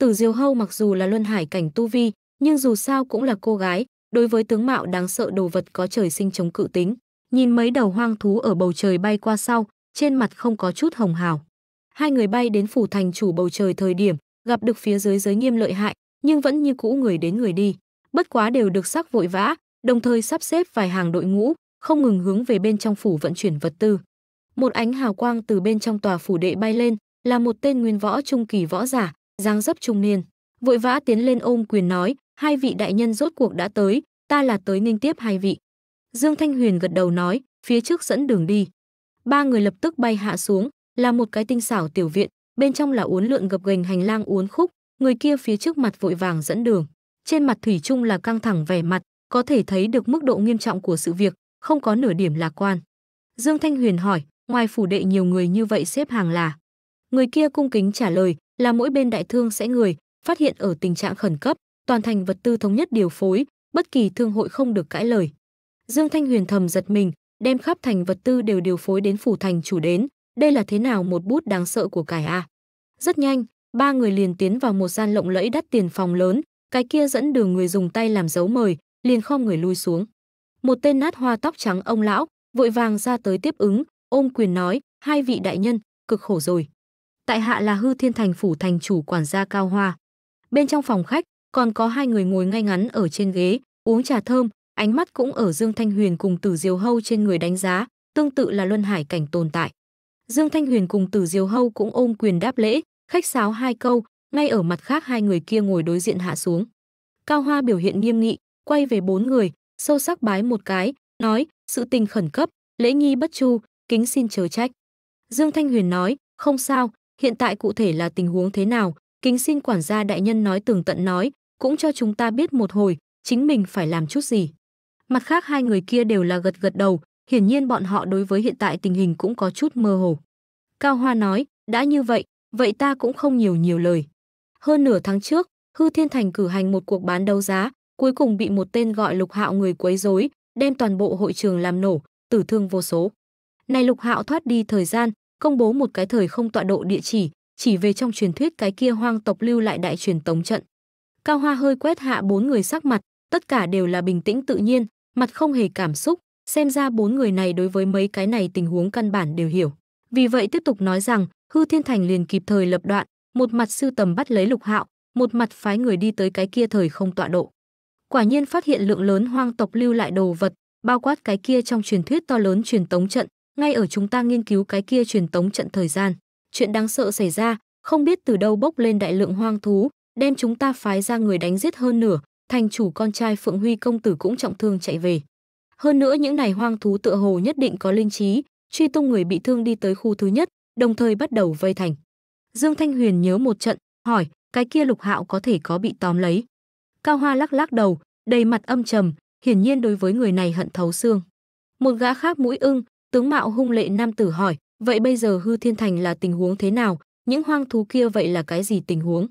Tử Diều Hâu mặc dù là luân hải cảnh tu vi, nhưng dù sao cũng là cô gái, đối với tướng mạo đáng sợ đồ vật có trời sinh chống cự tính. Nhìn mấy đầu hoang thú ở bầu trời bay qua sau, trên mặt không có chút hồng hào. Hai người bay đến phủ thành chủ bầu trời thời điểm, gặp được phía dưới giới nghiêm lợi hại, nhưng vẫn như cũ người đến người đi. Bất quá đều được sắc vội vã, đồng thời sắp xếp vài hàng đội ngũ, không ngừng hướng về bên trong phủ vận chuyển vật tư. Một ánh hào quang từ bên trong tòa phủ đệ bay lên, là một tên nguyên võ trung kỳ võ giả, dáng dấp trung niên, vội vã tiến lên ôm quyền nói, hai vị đại nhân rốt cuộc đã tới, ta là tới nghênh tiếp hai vị. Dương Thanh Huyền gật đầu nói, phía trước dẫn đường đi. Ba người lập tức bay hạ xuống, là một cái tinh xảo tiểu viện, bên trong là uốn lượn gập ghềnh hành lang uốn khúc, người kia phía trước mặt vội vàng dẫn đường. Trên mặt thủy chung là căng thẳng vẻ mặt, có thể thấy được mức độ nghiêm trọng của sự việc, không có nửa điểm lạc quan. Dương Thanh Huyền hỏi, ngoài phủ đệ nhiều người như vậy xếp hàng là? Người kia cung kính trả lời, là mỗi bên đại thương sẽ người phát hiện ở tình trạng khẩn cấp, toàn thành vật tư thống nhất điều phối, bất kỳ thương hội không được cãi lời. Dương Thanh Huyền thầm giật mình, đem khắp thành vật tư đều điều phối đến phủ thành chủ đến, đây là thế nào một bút đáng sợ của cải a. Rất nhanh, ba người liền tiến vào một gian lộng lẫy đắt tiền phòng lớn, cái kia dẫn đường người dùng tay làm dấu mời, liền kho người lui xuống. Một tên nát hoa tóc trắng ông lão, vội vàng ra tới tiếp ứng, ôm quyền nói, hai vị đại nhân, cực khổ rồi tại hạ là hư thiên thành phủ thành chủ quản gia Cao Hoa. Bên trong phòng khách còn có hai người ngồi ngay ngắn ở trên ghế, uống trà thơm, ánh mắt cũng ở Dương Thanh Huyền cùng Tử Diều Hâu trên người đánh giá, tương tự là luân hải cảnh tồn tại. Dương Thanh Huyền cùng Tử Diều Hâu cũng ôm quyền đáp lễ, khách sáo hai câu, ngay ở mặt khác hai người kia ngồi đối diện hạ xuống. Cao Hoa biểu hiện nghiêm nghị, quay về bốn người, sâu sắc bái một cái, nói, sự tình khẩn cấp, lễ nghi bất chu, kính xin chớ trách. Dương Thanh Huyền nói, không sao, hiện tại cụ thể là tình huống thế nào, kính xin quản gia đại nhân nói tường tận nói, cũng cho chúng ta biết một hồi, chính mình phải làm chút gì. Mặt khác hai người kia đều là gật gật đầu, hiển nhiên bọn họ đối với hiện tại tình hình cũng có chút mơ hồ. Cao Hoa nói, đã như vậy, vậy ta cũng không nhiều nhiều lời. Hơn nửa tháng trước, Hư Thiên Thành cử hành một cuộc bán đấu giá, cuối cùng bị một tên gọi Lục Hạo người quấy rối, đem toàn bộ hội trường làm nổ, tử thương vô số. Này Lục Hạo thoát đi thời gian, công bố một cái thời không tọa độ địa chỉ, chỉ về trong truyền thuyết cái kia hoang tộc lưu lại đại truyền tống trận. Cao Hoa hơi quét hạ bốn người sắc mặt, tất cả đều là bình tĩnh tự nhiên, mặt không hề cảm xúc, xem ra bốn người này đối với mấy cái này tình huống căn bản đều hiểu. Vì vậy tiếp tục nói rằng, Hư Thiên Thành liền kịp thời lập đoạn, một mặt sưu tầm bắt lấy Lục Hạo, một mặt phái người đi tới cái kia thời không tọa độ. Quả nhiên phát hiện lượng lớn hoang tộc lưu lại đồ vật, bao quát cái kia trong truyền thuyết to lớn truyền tống trận, ngay ở chúng ta nghiên cứu cái kia truyền tống trận thời gian chuyện đáng sợ xảy ra không biết từ đâu bốc lên đại lượng hoang thú đem chúng ta phái ra người đánh giết hơn nửa thành chủ con trai phượng huy công tử cũng trọng thương chạy về hơn nữa những này hoang thú tựa hồ nhất định có linh trí truy tung người bị thương đi tới khu thứ nhất đồng thời bắt đầu vây thành dương thanh huyền nhớ một trận hỏi cái kia lục hạo có thể có bị tóm lấy cao hoa lắc lắc đầu đầy mặt âm trầm hiển nhiên đối với người này hận thấu xương một gã khác mũi ưng Tướng mạo hung lệ nam tử hỏi, vậy bây giờ hư thiên thành là tình huống thế nào? Những hoang thú kia vậy là cái gì tình huống?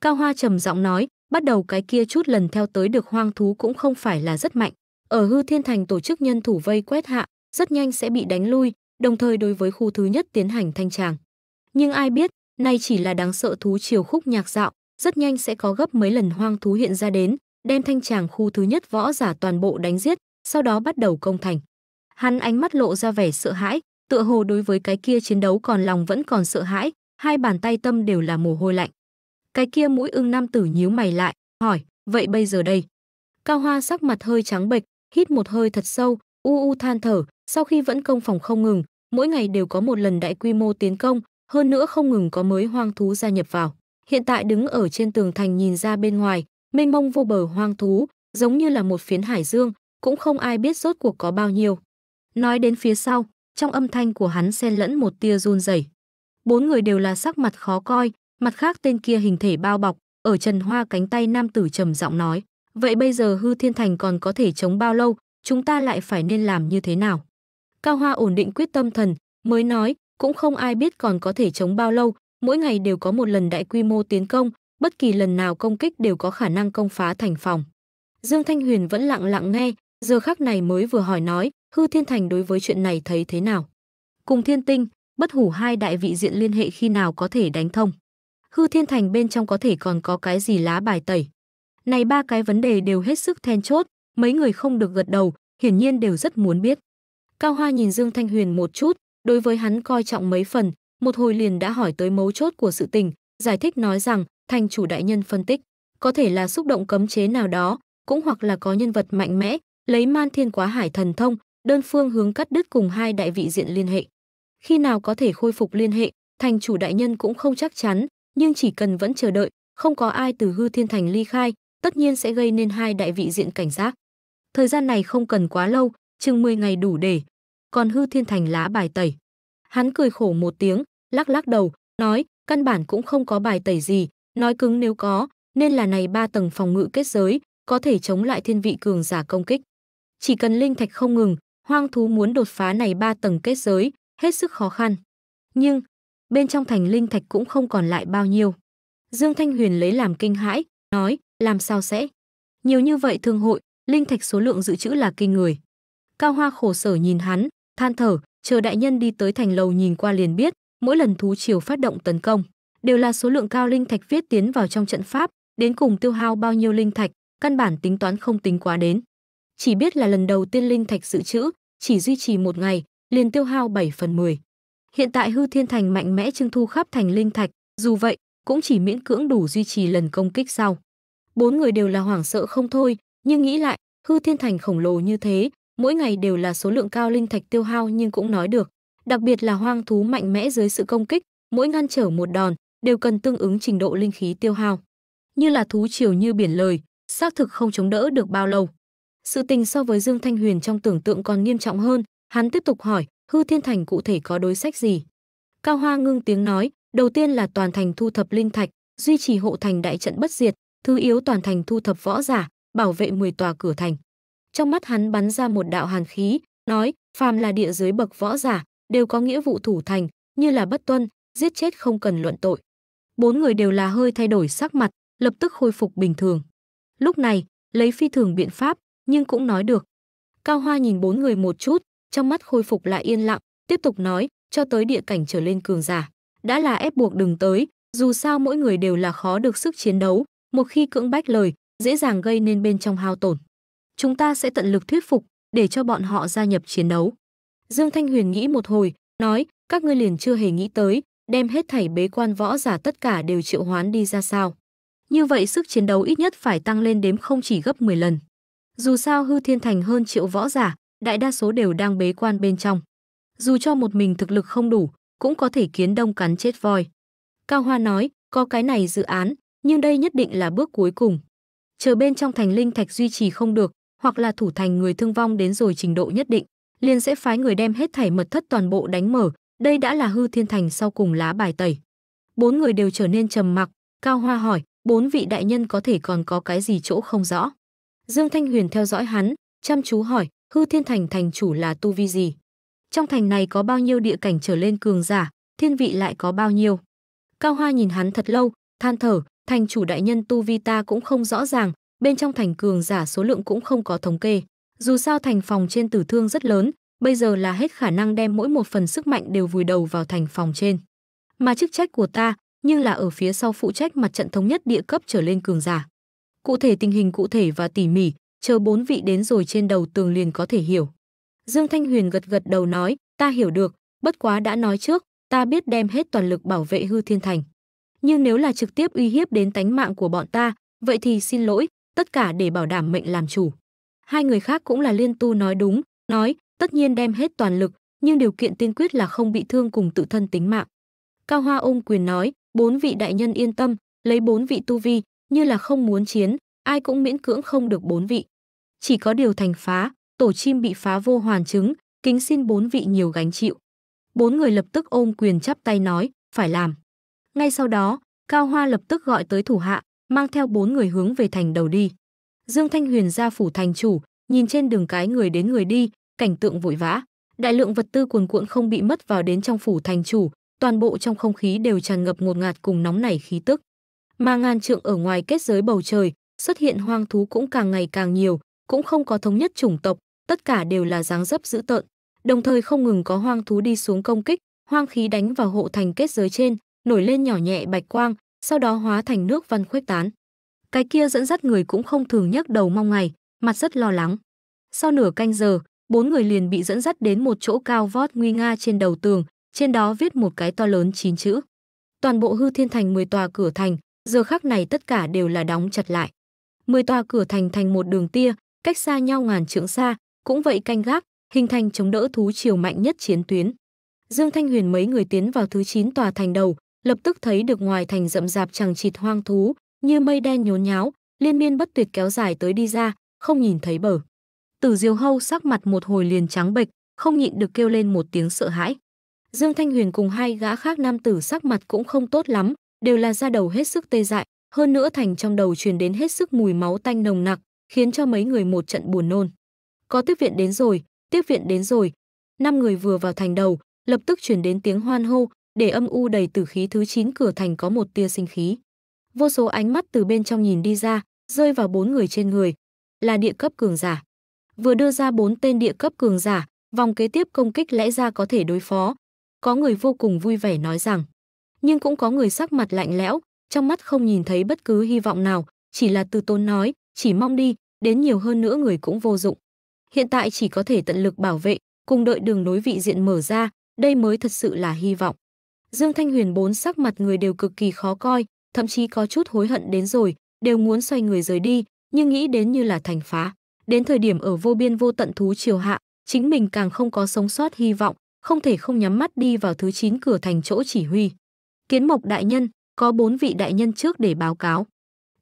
Cao Hoa trầm giọng nói, bắt đầu cái kia chút lần theo tới được hoang thú cũng không phải là rất mạnh. Ở hư thiên thành tổ chức nhân thủ vây quét hạ, rất nhanh sẽ bị đánh lui, đồng thời đối với khu thứ nhất tiến hành thanh tràng. Nhưng ai biết, nay chỉ là đáng sợ thú chiều khúc nhạc dạo, rất nhanh sẽ có gấp mấy lần hoang thú hiện ra đến, đem thanh tràng khu thứ nhất võ giả toàn bộ đánh giết, sau đó bắt đầu công thành. Hắn ánh mắt lộ ra vẻ sợ hãi, tựa hồ đối với cái kia chiến đấu còn lòng vẫn còn sợ hãi, hai bàn tay tâm đều là mồ hôi lạnh. Cái kia mũi ưng nam tử nhíu mày lại, hỏi, vậy bây giờ đây? Cao Hoa sắc mặt hơi trắng bệch, hít một hơi thật sâu, u u than thở, sau khi vẫn công phòng không ngừng, mỗi ngày đều có một lần đại quy mô tiến công, hơn nữa không ngừng có mới hoang thú gia nhập vào. Hiện tại đứng ở trên tường thành nhìn ra bên ngoài, mênh mông vô bờ hoang thú, giống như là một phiến hải dương, cũng không ai biết rốt cuộc có bao nhiêu. Nói đến phía sau, trong âm thanh của hắn xen lẫn một tia run rẩy. Bốn người đều là sắc mặt khó coi, mặt khác tên kia hình thể bao bọc, ở Trần Hoa cánh tay nam tử trầm giọng nói, "Vậy bây giờ Hư Thiên Thành còn có thể chống bao lâu, chúng ta lại phải nên làm như thế nào?" Cao Hoa ổn định quyết tâm thần, mới nói, cũng không ai biết còn có thể chống bao lâu, mỗi ngày đều có một lần đại quy mô tiến công, bất kỳ lần nào công kích đều có khả năng công phá thành phòng. Dương Thanh Huyền vẫn lặng lặng nghe, giờ khắc này mới vừa hỏi nói, Hư Thiên Thành đối với chuyện này thấy thế nào? Cùng Thiên Tinh, bất hủ hai đại vị diện liên hệ khi nào có thể đánh thông? Hư Thiên Thành bên trong có thể còn có cái gì lá bài tẩy? Này ba cái vấn đề đều hết sức then chốt, mấy người không được gật đầu, hiển nhiên đều rất muốn biết. Cao Hoa nhìn Dương Thanh Huyền một chút, đối với hắn coi trọng mấy phần, một hồi liền đã hỏi tới mấu chốt của sự tình, giải thích nói rằng, thành chủ đại nhân phân tích, có thể là xúc động cấm chế nào đó, cũng hoặc là có nhân vật mạnh mẽ, lấy man thiên quá hải thần thông, đơn phương hướng cắt đứt cùng hai đại vị diện liên hệ. Khi nào có thể khôi phục liên hệ, thành chủ đại nhân cũng không chắc chắn, nhưng chỉ cần vẫn chờ đợi, không có ai từ hư thiên thành ly khai, tất nhiên sẽ gây nên hai đại vị diện cảnh giác. Thời gian này không cần quá lâu, chừng 10 ngày đủ để. Còn hư thiên thành lá bài tẩy. Hắn cười khổ một tiếng, lắc lắc đầu, nói, căn bản cũng không có bài tẩy gì, nói cứng nếu có, nên là này ba tầng phòng ngự kết giới, có thể chống lại thiên vị cường giả công kích. Chỉ cần linh thạch không ngừng, hoang thú muốn đột phá này ba tầng kết giới, hết sức khó khăn. Nhưng, bên trong thành linh thạch cũng không còn lại bao nhiêu. Dương Thanh Huyền lấy làm kinh hãi, nói, làm sao sẽ? Nhiều như vậy thương hội, linh thạch số lượng dự trữ là kinh người. Cao Hoa khổ sở nhìn hắn, than thở, chờ đại nhân đi tới thành lầu nhìn qua liền biết, mỗi lần thú triều phát động tấn công, đều là số lượng cao linh thạch viết tiến vào trong trận pháp, đến cùng tiêu hao bao nhiêu linh thạch, căn bản tính toán không tính quá đến chỉ biết là lần đầu tiên linh thạch dự trữ, chỉ duy trì một ngày, liền tiêu hao 7 phần 10. Hiện tại hư thiên thành mạnh mẽ trưng thu khắp thành linh thạch, dù vậy, cũng chỉ miễn cưỡng đủ duy trì lần công kích sau. Bốn người đều là hoảng sợ không thôi, nhưng nghĩ lại, hư thiên thành khổng lồ như thế, mỗi ngày đều là số lượng cao linh thạch tiêu hao nhưng cũng nói được. Đặc biệt là hoang thú mạnh mẽ dưới sự công kích, mỗi ngăn trở một đòn đều cần tương ứng trình độ linh khí tiêu hao. Như là thú triều như biển lời, xác thực không chống đỡ được bao lâu. Sự tình so với Dương Thanh Huyền trong tưởng tượng còn nghiêm trọng hơn, hắn tiếp tục hỏi, hư thiên thành cụ thể có đối sách gì? Cao Hoa ngưng tiếng nói, đầu tiên là toàn thành thu thập linh thạch, duy trì hộ thành đại trận bất diệt, thứ yếu toàn thành thu thập võ giả, bảo vệ 10 tòa cửa thành. Trong mắt hắn bắn ra một đạo hàn khí, nói, phàm là địa giới bậc võ giả, đều có nghĩa vụ thủ thành, như là bất tuân, giết chết không cần luận tội. Bốn người đều là hơi thay đổi sắc mặt, lập tức khôi phục bình thường. Lúc này, lấy phi thường biện pháp, nhưng cũng nói được. Cao Hoa nhìn bốn người một chút, trong mắt khôi phục lại yên lặng, tiếp tục nói, cho tới địa cảnh trở lên cường giả. Đã là ép buộc đừng tới, dù sao mỗi người đều là khó được sức chiến đấu, một khi cưỡng bách lời, dễ dàng gây nên bên trong hao tổn. Chúng ta sẽ tận lực thuyết phục, để cho bọn họ gia nhập chiến đấu. Dương Thanh Huyền nghĩ một hồi, nói, các ngươi liền chưa hề nghĩ tới, đem hết thảy bế quan võ giả tất cả đều triệu hoán đi ra sao. Như vậy sức chiến đấu ít nhất phải tăng lên đếm không chỉ gấp 10 lần. Dù sao hư thiên thành hơn triệu võ giả, đại đa số đều đang bế quan bên trong. Dù cho một mình thực lực không đủ, cũng có thể kiến đông cắn chết voi. Cao Hoa nói, có cái này dự án, nhưng đây nhất định là bước cuối cùng. Chờ bên trong thành linh thạch duy trì không được, hoặc là thủ thành người thương vong đến rồi trình độ nhất định, liền sẽ phái người đem hết thảy mật thất toàn bộ đánh mở, đây đã là hư thiên thành sau cùng lá bài tẩy. Bốn người đều trở nên trầm mặc, Cao Hoa hỏi, bốn vị đại nhân có thể còn có cái gì chỗ không rõ. Dương Thanh Huyền theo dõi hắn, chăm chú hỏi, hư thiên thành thành chủ là tu vi gì? Trong thành này có bao nhiêu địa cảnh trở lên cường giả, thiên vị lại có bao nhiêu? Cao Hoa nhìn hắn thật lâu, than thở, thành chủ đại nhân tu vi ta cũng không rõ ràng, bên trong thành cường giả số lượng cũng không có thống kê. Dù sao thành phòng trên tử thương rất lớn, bây giờ là hết khả năng đem mỗi một phần sức mạnh đều vùi đầu vào thành phòng trên. Mà chức trách của ta, nhưng là ở phía sau phụ trách mặt trận thống nhất địa cấp trở lên cường giả cụ thể tình hình cụ thể và tỉ mỉ, chờ bốn vị đến rồi trên đầu tường liền có thể hiểu. Dương Thanh Huyền gật gật đầu nói, ta hiểu được, bất quá đã nói trước, ta biết đem hết toàn lực bảo vệ hư thiên thành. Nhưng nếu là trực tiếp uy hiếp đến tánh mạng của bọn ta, vậy thì xin lỗi, tất cả để bảo đảm mệnh làm chủ. Hai người khác cũng là liên tu nói đúng, nói, tất nhiên đem hết toàn lực, nhưng điều kiện tiên quyết là không bị thương cùng tự thân tính mạng. Cao Hoa ôm quyền nói, bốn vị đại nhân yên tâm, lấy bốn vị tu vi, như là không muốn chiến, ai cũng miễn cưỡng không được bốn vị. Chỉ có điều thành phá, tổ chim bị phá vô hoàn chứng, kính xin bốn vị nhiều gánh chịu. Bốn người lập tức ôm quyền chắp tay nói, phải làm. Ngay sau đó, Cao Hoa lập tức gọi tới thủ hạ, mang theo bốn người hướng về thành đầu đi. Dương Thanh Huyền ra phủ thành chủ, nhìn trên đường cái người đến người đi, cảnh tượng vội vã. Đại lượng vật tư cuồn cuộn không bị mất vào đến trong phủ thành chủ, toàn bộ trong không khí đều tràn ngập ngột ngạt cùng nóng nảy khí tức mà ngàn trượng ở ngoài kết giới bầu trời, xuất hiện hoang thú cũng càng ngày càng nhiều, cũng không có thống nhất chủng tộc, tất cả đều là dáng dấp dữ tợn. Đồng thời không ngừng có hoang thú đi xuống công kích, hoang khí đánh vào hộ thành kết giới trên, nổi lên nhỏ nhẹ bạch quang, sau đó hóa thành nước văn khuếch tán. Cái kia dẫn dắt người cũng không thường nhấc đầu mong ngày, mặt rất lo lắng. Sau nửa canh giờ, bốn người liền bị dẫn dắt đến một chỗ cao vót nguy nga trên đầu tường, trên đó viết một cái to lớn chín chữ. Toàn bộ hư thiên thành 10 tòa cửa thành, giờ khắc này tất cả đều là đóng chặt lại. Mười tòa cửa thành thành một đường tia, cách xa nhau ngàn trượng xa, cũng vậy canh gác, hình thành chống đỡ thú chiều mạnh nhất chiến tuyến. Dương Thanh Huyền mấy người tiến vào thứ 9 tòa thành đầu, lập tức thấy được ngoài thành rậm rạp chẳng chịt hoang thú, như mây đen nhốn nháo, liên miên bất tuyệt kéo dài tới đi ra, không nhìn thấy bờ. Tử Diêu Hâu sắc mặt một hồi liền trắng bệch, không nhịn được kêu lên một tiếng sợ hãi. Dương Thanh Huyền cùng hai gã khác nam tử sắc mặt cũng không tốt lắm, đều là da đầu hết sức tê dại, hơn nữa thành trong đầu truyền đến hết sức mùi máu tanh nồng nặc, khiến cho mấy người một trận buồn nôn. Có tiếp viện đến rồi, tiếp viện đến rồi. Năm người vừa vào thành đầu, lập tức truyền đến tiếng hoan hô, để âm u đầy tử khí thứ 9 cửa thành có một tia sinh khí. Vô số ánh mắt từ bên trong nhìn đi ra, rơi vào bốn người trên người, là địa cấp cường giả. Vừa đưa ra bốn tên địa cấp cường giả, vòng kế tiếp công kích lẽ ra có thể đối phó. Có người vô cùng vui vẻ nói rằng, nhưng cũng có người sắc mặt lạnh lẽo, trong mắt không nhìn thấy bất cứ hy vọng nào, chỉ là từ tôn nói, chỉ mong đi, đến nhiều hơn nữa người cũng vô dụng. Hiện tại chỉ có thể tận lực bảo vệ, cùng đợi đường nối vị diện mở ra, đây mới thật sự là hy vọng. Dương Thanh Huyền bốn sắc mặt người đều cực kỳ khó coi, thậm chí có chút hối hận đến rồi, đều muốn xoay người rời đi, nhưng nghĩ đến như là thành phá. Đến thời điểm ở vô biên vô tận thú triều hạ, chính mình càng không có sống sót hy vọng, không thể không nhắm mắt đi vào thứ chín cửa thành chỗ chỉ huy. Kiến Mộc đại nhân, có bốn vị đại nhân trước để báo cáo.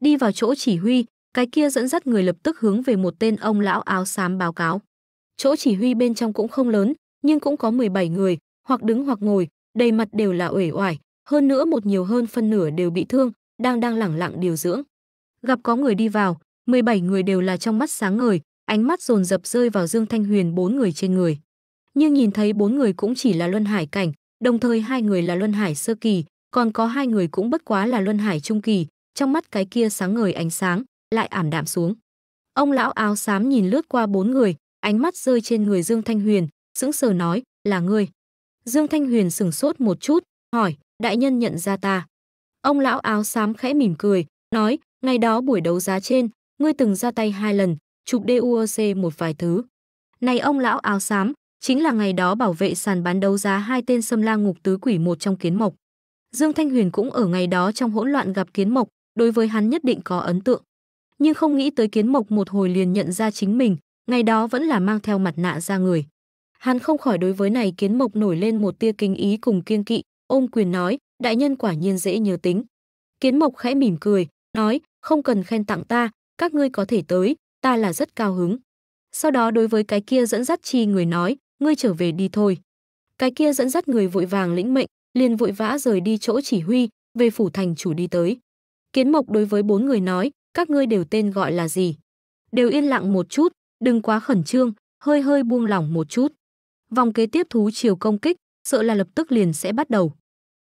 Đi vào chỗ chỉ huy, cái kia dẫn dắt người lập tức hướng về một tên ông lão áo xám báo cáo. Chỗ chỉ huy bên trong cũng không lớn, nhưng cũng có 17 người, hoặc đứng hoặc ngồi, đầy mặt đều là uể oải, hơn nữa một nhiều hơn phân nửa đều bị thương, đang đang lẳng lặng điều dưỡng. Gặp có người đi vào, 17 người đều là trong mắt sáng ngời, ánh mắt dồn dập rơi vào Dương Thanh Huyền bốn người trên người. Nhưng nhìn thấy bốn người cũng chỉ là luân hải cảnh, đồng thời hai người là luân hải sơ kỳ, còn có hai người cũng bất quá là luân hải trung kỳ, trong mắt cái kia sáng ngời ánh sáng, lại ảm đạm xuống. Ông lão áo xám nhìn lướt qua bốn người, ánh mắt rơi trên người Dương Thanh Huyền, sững sờ nói, là ngươi. Dương Thanh Huyền sửng sốt một chút, hỏi, đại nhân nhận ra ta. Ông lão áo xám khẽ mỉm cười, nói, ngày đó buổi đấu giá trên, ngươi từng ra tay hai lần, chụp DUOC một vài thứ. Này ông lão áo xám, chính là ngày đó bảo vệ sàn bán đấu giá hai tên xâm la ngục tứ quỷ một trong kiến mộc. Dương Thanh Huyền cũng ở ngày đó trong hỗn loạn gặp Kiến Mộc, đối với hắn nhất định có ấn tượng. Nhưng không nghĩ tới Kiến Mộc một hồi liền nhận ra chính mình, ngày đó vẫn là mang theo mặt nạ ra người. Hắn không khỏi đối với này Kiến Mộc nổi lên một tia kinh ý cùng kiên kỵ, ôm quyền nói, đại nhân quả nhiên dễ nhớ tính. Kiến Mộc khẽ mỉm cười, nói, không cần khen tặng ta, các ngươi có thể tới, ta là rất cao hứng. Sau đó đối với cái kia dẫn dắt chi người nói, ngươi trở về đi thôi. Cái kia dẫn dắt người vội vàng lĩnh mệnh, liền vội vã rời đi chỗ chỉ huy, về phủ thành chủ đi tới. Kiến Mộc đối với bốn người nói, các ngươi đều tên gọi là gì? Đều yên lặng một chút, đừng quá khẩn trương, hơi hơi buông lỏng một chút. Vòng kế tiếp thú chiều công kích, sợ là lập tức liền sẽ bắt đầu.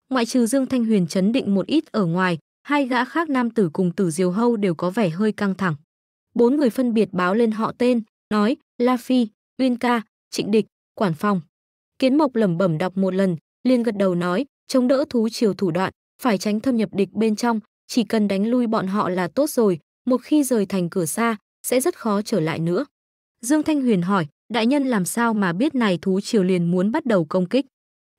Ngoại trừ Dương Thanh Huyền chấn định một ít ở ngoài, hai gã khác nam tử cùng Tử Diều Hâu đều có vẻ hơi căng thẳng. Bốn người phân biệt báo lên họ tên, nói: La Phi, Uyên Ca, Trịnh Địch, Quản Phong. Kiến Mộc lẩm bẩm đọc một lần, liền gật đầu nói, chống đỡ thú triều thủ đoạn, phải tránh thâm nhập địch bên trong, chỉ cần đánh lui bọn họ là tốt rồi, một khi rời thành cửa xa, sẽ rất khó trở lại nữa. Dương Thanh Huyền hỏi, đại nhân làm sao mà biết này thú triều liền muốn bắt đầu công kích?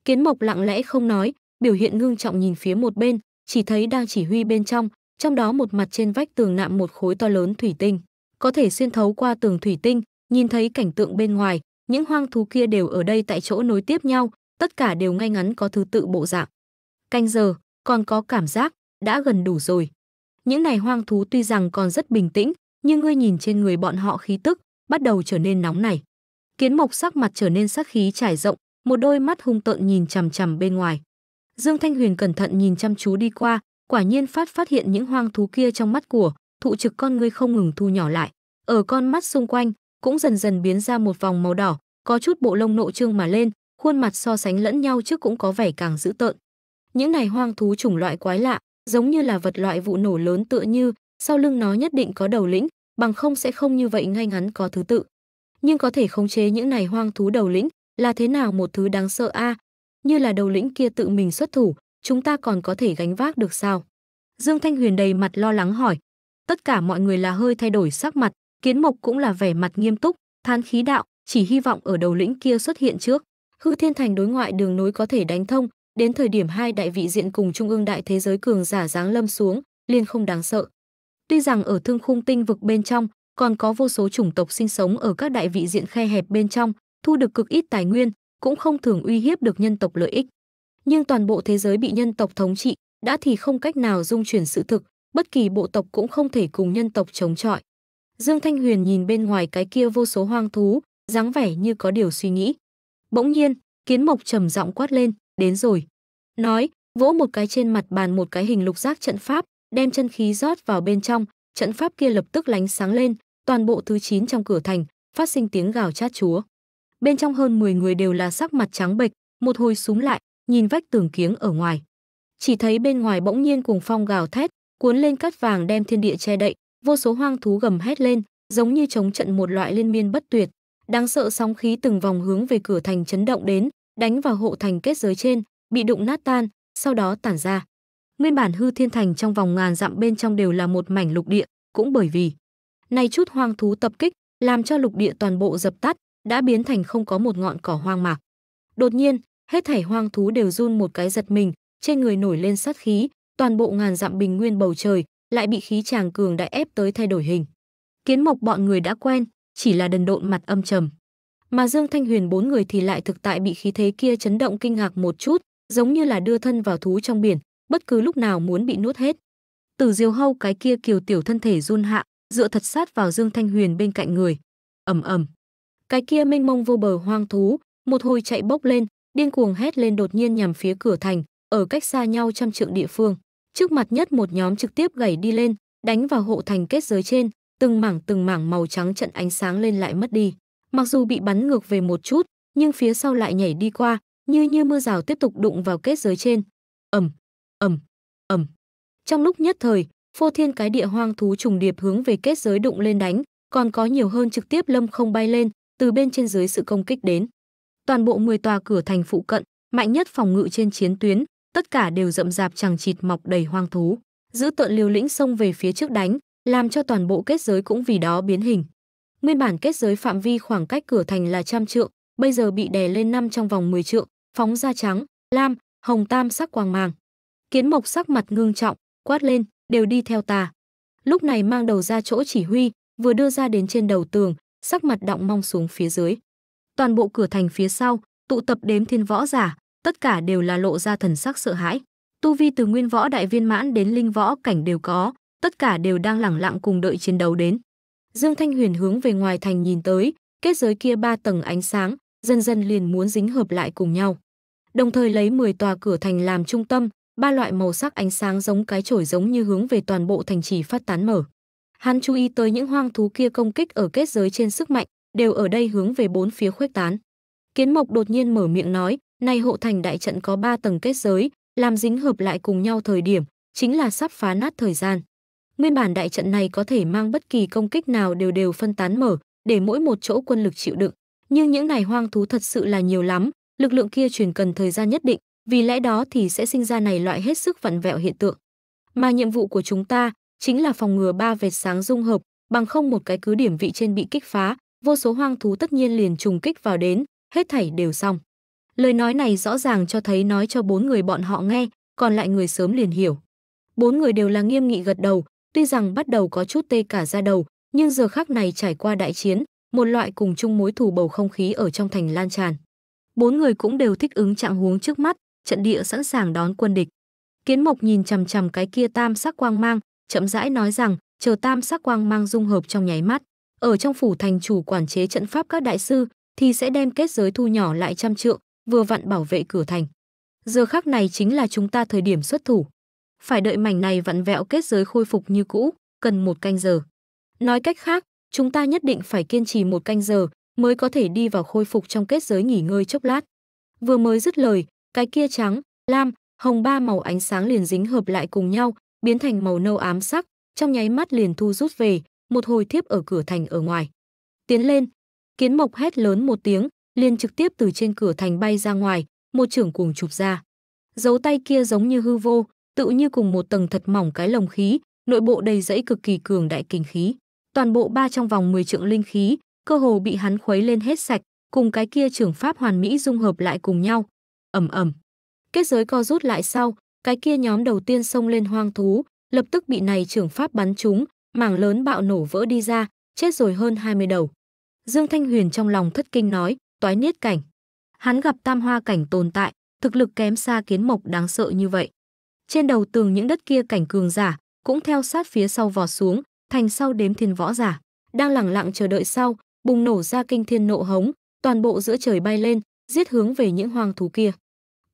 Kiến Mộc lặng lẽ không nói, biểu hiện ngưng trọng nhìn phía một bên, chỉ thấy đang chỉ huy bên trong, trong đó một mặt trên vách tường nạm một khối to lớn thủy tinh, có thể xuyên thấu qua tường thủy tinh, nhìn thấy cảnh tượng bên ngoài, những hoang thú kia đều ở đây tại chỗ nối tiếp nhau, tất cả đều ngay ngắn có thứ tự bộ dạng. Canh giờ, còn có cảm giác, đã gần đủ rồi. Những này hoang thú tuy rằng còn rất bình tĩnh, nhưng ngươi nhìn trên người bọn họ khí tức, bắt đầu trở nên nóng này. Kiến mộc sắc mặt trở nên sắc khí trải rộng, một đôi mắt hung tợn nhìn chằm chằm bên ngoài. Dương Thanh Huyền cẩn thận nhìn chăm chú đi qua, quả nhiên phát phát hiện những hoang thú kia trong mắt của, thụ trực con ngươi không ngừng thu nhỏ lại. Ở con mắt xung quanh, cũng dần dần biến ra một vòng màu đỏ, có chút bộ lông nộ trương mà lên, khuôn mặt so sánh lẫn nhau trước cũng có vẻ càng dữ tợn. Những này hoang thú chủng loại quái lạ, giống như là vật loại vụ nổ lớn tựa như, sau lưng nó nhất định có đầu lĩnh, bằng không sẽ không như vậy ngay ngắn có thứ tự. Nhưng có thể khống chế những này hoang thú đầu lĩnh là thế nào một thứ đáng sợ a? Như là đầu lĩnh kia tự mình xuất thủ, chúng ta còn có thể gánh vác được sao? Dương Thanh Huyền đầy mặt lo lắng hỏi. Tất cả mọi người là hơi thay đổi sắc mặt, Kiến Mộc cũng là vẻ mặt nghiêm túc, than khí đạo, chỉ hy vọng ở đầu lĩnh kia xuất hiện trước. Hư Thiên Thành đối ngoại đường nối có thể đánh thông, đến thời điểm hai đại vị diện cùng trung ương đại thế giới cường giả giáng lâm xuống, liền không đáng sợ. Tuy rằng ở thương khung tinh vực bên trong, còn có vô số chủng tộc sinh sống ở các đại vị diện khe hẹp bên trong, thu được cực ít tài nguyên, cũng không thường uy hiếp được nhân tộc lợi ích. Nhưng toàn bộ thế giới bị nhân tộc thống trị, đã thì không cách nào dung chuyển sự thực, bất kỳ bộ tộc cũng không thể cùng nhân tộc chống chọi. Dương Thanh Huyền nhìn bên ngoài cái kia vô số hoang thú, dáng vẻ như có điều suy nghĩ. Bỗng nhiên, Kiến Mộc trầm giọng quát lên, "Đến rồi." Nói, vỗ một cái trên mặt bàn một cái hình lục giác trận pháp, đem chân khí rót vào bên trong, trận pháp kia lập tức lánh sáng lên, toàn bộ thứ 9 trong cửa thành phát sinh tiếng gào chát chúa. Bên trong hơn 10 người đều là sắc mặt trắng bệch, một hồi súng lại, nhìn vách tường kiếng ở ngoài. Chỉ thấy bên ngoài bỗng nhiên cuồng phong gào thét, cuốn lên cát vàng đem thiên địa che đậy, vô số hoang thú gầm hét lên, giống như chống trận một loại liên miên bất tuyệt, Đáng sợ sóng khí từng vòng hướng về cửa thành chấn động đến, đánh vào hộ thành kết giới trên, bị đụng nát tan, sau đó tản ra. Nguyên bản hư thiên thành trong vòng ngàn dặm bên trong đều là một mảnh lục địa, cũng bởi vì này chút hoang thú tập kích, làm cho lục địa toàn bộ dập tắt, đã biến thành không có một ngọn cỏ hoang mạc. Đột nhiên, hết thảy hoang thú đều run một cái giật mình, trên người nổi lên sát khí, toàn bộ ngàn dặm bình nguyên bầu trời lại bị khí chàng cường đã ép tới thay đổi hình. Kiến Mộc bọn người đã quen, chỉ là đần độn mặt âm trầm. Mà Dương Thanh Huyền bốn người thì lại thực tại bị khí thế kia chấn động kinh ngạc một chút, giống như là đưa thân vào thú trong biển, bất cứ lúc nào muốn bị nuốt hết. Từ Diều Hâu cái kia kiều tiểu thân thể run hạ, dựa thật sát vào Dương Thanh Huyền bên cạnh người. Ầm ầm. Cái kia mênh mông vô bờ hoang thú, một hồi chạy bốc lên, điên cuồng hét lên đột nhiên nhằm phía cửa thành, ở cách xa nhau trăm trượng địa phương. Trước mặt nhất một nhóm trực tiếp gảy đi lên, đánh vào hộ thành kết giới trên, từng mảng từng mảng màu trắng trận ánh sáng lên lại mất đi. Mặc dù bị bắn ngược về một chút, nhưng phía sau lại nhảy đi qua, như như mưa rào tiếp tục đụng vào kết giới trên. Ầm, ầm, ầm. Trong lúc nhất thời, phô thiên cái địa hoang thú trùng điệp hướng về kết giới đụng lên đánh, còn có nhiều hơn trực tiếp lâm không bay lên, từ bên trên dưới sự công kích đến. Toàn bộ 10 tòa cửa thành phụ cận, mạnh nhất phòng ngự trên chiến tuyến, tất cả đều rậm rạp chẳng chịt mọc đầy hoang thú, giữ tợn liều lĩnh xông về phía trước đánh, làm cho toàn bộ kết giới cũng vì đó biến hình. Nguyên bản kết giới phạm vi khoảng cách cửa thành là trăm trượng, bây giờ bị đè lên năm trong vòng 10 trượng, phóng ra trắng, lam, hồng tam sắc quang màng. Kiến Mộc sắc mặt ngưng trọng, quát lên, đều đi theo ta. Lúc này mang đầu ra chỗ chỉ huy, vừa đưa ra đến trên đầu tường, sắc mặt động mong xuống phía dưới. Toàn bộ cửa thành phía sau, tụ tập đếm thiên võ giả, tất cả đều là lộ ra thần sắc sợ hãi. Tu vi từ nguyên võ đại viên mãn đến linh võ cảnh đều có, tất cả đều đang lẳng lặng cùng đợi chiến đấu đến. Dương Thanh Huyền hướng về ngoài thành nhìn tới, kết giới kia ba tầng ánh sáng, dần dần liền muốn dính hợp lại cùng nhau. Đồng thời lấy 10 tòa cửa thành làm trung tâm, ba loại màu sắc ánh sáng giống cái chổi giống như hướng về toàn bộ thành trì phát tán mở. Hắn chú ý tới những hoang thú kia công kích ở kết giới trên sức mạnh, đều ở đây hướng về bốn phía khuếch tán. Kiến Mộc đột nhiên mở miệng nói, "Này hộ thành đại trận có 3 tầng kết giới, làm dính hợp lại cùng nhau thời điểm, chính là sắp phá nát thời gian." Nguyên bản đại trận này có thể mang bất kỳ công kích nào đều đều phân tán mở, để mỗi một chỗ quân lực chịu đựng, nhưng những này hoang thú thật sự là nhiều lắm, lực lượng kia truyền cần thời gian nhất định, vì lẽ đó thì sẽ sinh ra này loại hết sức vặn vẹo hiện tượng. Mà nhiệm vụ của chúng ta chính là phòng ngừa ba vệt sáng dung hợp, bằng không một cái cứ điểm vị trên bị kích phá, vô số hoang thú tất nhiên liền trùng kích vào đến, hết thảy đều xong. Lời nói này rõ ràng cho thấy nói cho bốn người bọn họ nghe, còn lại người sớm liền hiểu. Bốn người đều là nghiêm nghị gật đầu, Tuy rằng bắt đầu có chút tê cả ra đầu, nhưng giờ khắc này trải qua đại chiến, một loại cùng chung mối thù bầu không khí ở trong thành lan tràn. Bốn người cũng đều thích ứng trạng huống trước mắt, trận địa sẵn sàng đón quân địch. Kiến Mộc nhìn chằm chằm cái kia tam sắc quang mang, chậm rãi nói rằng, chờ tam sắc quang mang dung hợp trong nháy mắt, ở trong phủ thành chủ quản chế trận pháp các đại sư thì sẽ đem kết giới thu nhỏ lại trăm trượng, vừa vặn bảo vệ cửa thành. Giờ khắc này chính là chúng ta thời điểm xuất thủ phải đợi mảnh này vặn vẹo kết giới khôi phục như cũ, cần một canh giờ. Nói cách khác, chúng ta nhất định phải kiên trì một canh giờ mới có thể đi vào khôi phục trong kết giới nghỉ ngơi chốc lát. Vừa mới dứt lời, cái kia trắng, lam, hồng ba màu ánh sáng liền dính hợp lại cùng nhau, biến thành màu nâu ám sắc, trong nháy mắt liền thu rút về, một hồi tiếp ở cửa thành ở ngoài. Tiến lên, kiến mộc hét lớn một tiếng, liền trực tiếp từ trên cửa thành bay ra ngoài, một trưởng cuồng chụp ra. Dấu tay kia giống như hư vô, tự như cùng một tầng thật mỏng cái lồng khí, nội bộ đầy dẫy cực kỳ cường đại kinh khí. Toàn bộ ba trong vòng 10 trượng linh khí, cơ hồ bị hắn khuấy lên hết sạch, cùng cái kia trưởng pháp hoàn mỹ dung hợp lại cùng nhau. Ầm ầm. Kết giới co rút lại sau, cái kia nhóm đầu tiên xông lên hoang thú, lập tức bị này trưởng pháp bắn trúng, mảng lớn bạo nổ vỡ đi ra, chết rồi hơn 20 đầu. Dương Thanh Huyền trong lòng thất kinh nói, toái niết cảnh. Hắn gặp tam hoa cảnh tồn tại, thực lực kém xa kiến mộc đáng sợ như vậy trên đầu tường những đất kia cảnh cường giả cũng theo sát phía sau vò xuống thành sau đếm thiên võ giả đang lẳng lặng chờ đợi sau bùng nổ ra kinh thiên nộ hống toàn bộ giữa trời bay lên giết hướng về những hoang thú kia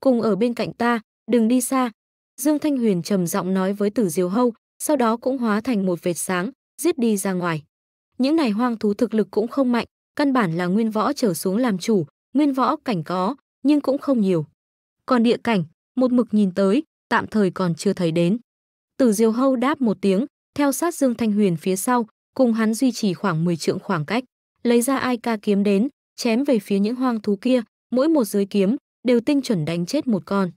cùng ở bên cạnh ta đừng đi xa dương thanh huyền trầm giọng nói với tử diều hâu sau đó cũng hóa thành một vệt sáng giết đi ra ngoài những này hoang thú thực lực cũng không mạnh căn bản là nguyên võ trở xuống làm chủ nguyên võ cảnh có nhưng cũng không nhiều còn địa cảnh một mực nhìn tới tạm thời còn chưa thấy đến. Tử Diêu Hâu đáp một tiếng, theo sát Dương Thanh Huyền phía sau, cùng hắn duy trì khoảng 10 trượng khoảng cách, lấy ra ai ca kiếm đến, chém về phía những hoang thú kia, mỗi một dưới kiếm đều tinh chuẩn đánh chết một con.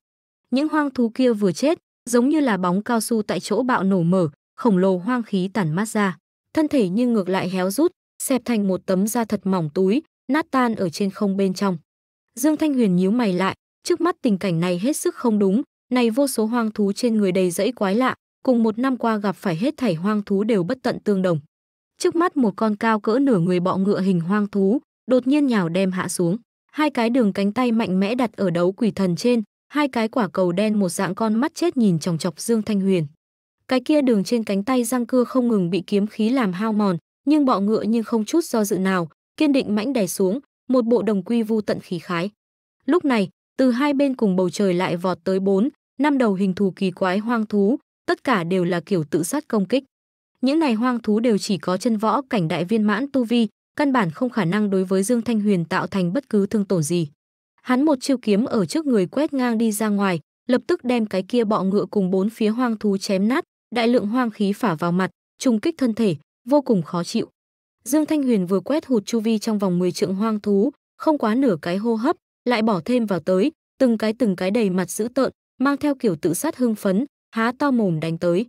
Những hoang thú kia vừa chết, giống như là bóng cao su tại chỗ bạo nổ mở, khổng lồ hoang khí tản mát ra, thân thể như ngược lại héo rút, xẹp thành một tấm da thật mỏng túi, nát tan ở trên không bên trong. Dương Thanh Huyền nhíu mày lại, trước mắt tình cảnh này hết sức không đúng, này vô số hoang thú trên người đầy rẫy quái lạ, cùng một năm qua gặp phải hết thảy hoang thú đều bất tận tương đồng. Trước mắt một con cao cỡ nửa người bọ ngựa hình hoang thú, đột nhiên nhào đem hạ xuống, hai cái đường cánh tay mạnh mẽ đặt ở đấu quỷ thần trên, hai cái quả cầu đen một dạng con mắt chết nhìn chòng chọc Dương Thanh Huyền. Cái kia đường trên cánh tay răng cưa không ngừng bị kiếm khí làm hao mòn, nhưng bọ ngựa nhưng không chút do dự nào, kiên định mãnh đè xuống, một bộ đồng quy vu tận khí khái. Lúc này, từ hai bên cùng bầu trời lại vọt tới bốn, năm đầu hình thù kỳ quái hoang thú, tất cả đều là kiểu tự sát công kích. Những này hoang thú đều chỉ có chân võ cảnh đại viên mãn tu vi, căn bản không khả năng đối với Dương Thanh Huyền tạo thành bất cứ thương tổn gì. Hắn một chiêu kiếm ở trước người quét ngang đi ra ngoài, lập tức đem cái kia bọ ngựa cùng bốn phía hoang thú chém nát, đại lượng hoang khí phả vào mặt, trùng kích thân thể, vô cùng khó chịu. Dương Thanh Huyền vừa quét hụt chu vi trong vòng 10 trượng hoang thú, không quá nửa cái hô hấp, lại bỏ thêm vào tới, từng cái từng cái đầy mặt dữ tợn, mang theo kiểu tự sát hưng phấn, há to mồm đánh tới.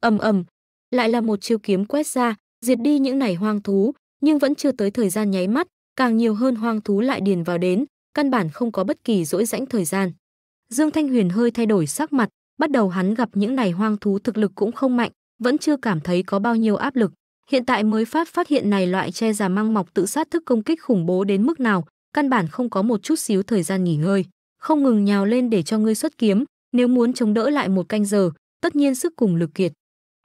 Ầm ầm, lại là một chiêu kiếm quét ra, diệt đi những nảy hoang thú, nhưng vẫn chưa tới thời gian nháy mắt, càng nhiều hơn hoang thú lại điền vào đến, căn bản không có bất kỳ rỗi rãnh thời gian. Dương Thanh Huyền hơi thay đổi sắc mặt, bắt đầu hắn gặp những nảy hoang thú thực lực cũng không mạnh, vẫn chưa cảm thấy có bao nhiêu áp lực. Hiện tại mới phát phát hiện này loại che già măng mọc tự sát thức công kích khủng bố đến mức nào, căn bản không có một chút xíu thời gian nghỉ ngơi, không ngừng nhào lên để cho ngươi xuất kiếm, nếu muốn chống đỡ lại một canh giờ, tất nhiên sức cùng lực kiệt.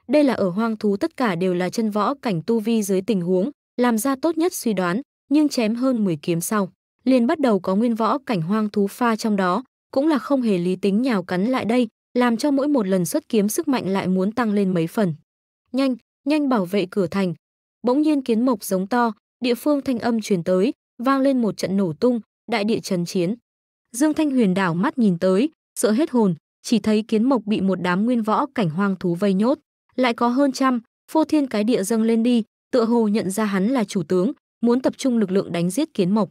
Đây là ở hoang thú tất cả đều là chân võ cảnh tu vi dưới tình huống, làm ra tốt nhất suy đoán, nhưng chém hơn 10 kiếm sau, liền bắt đầu có nguyên võ cảnh hoang thú pha trong đó, cũng là không hề lý tính nhào cắn lại đây, làm cho mỗi một lần xuất kiếm sức mạnh lại muốn tăng lên mấy phần. Nhanh, nhanh bảo vệ cửa thành. Bỗng nhiên kiến mộc giống to, địa phương thanh âm truyền tới, vang lên một trận nổ tung, đại địa chấn chiến. Dương Thanh Huyền đảo mắt nhìn tới, sợ hết hồn, chỉ thấy kiến mộc bị một đám nguyên võ cảnh hoang thú vây nhốt, lại có hơn trăm, phô thiên cái địa dâng lên đi, tựa hồ nhận ra hắn là chủ tướng, muốn tập trung lực lượng đánh giết kiến mộc.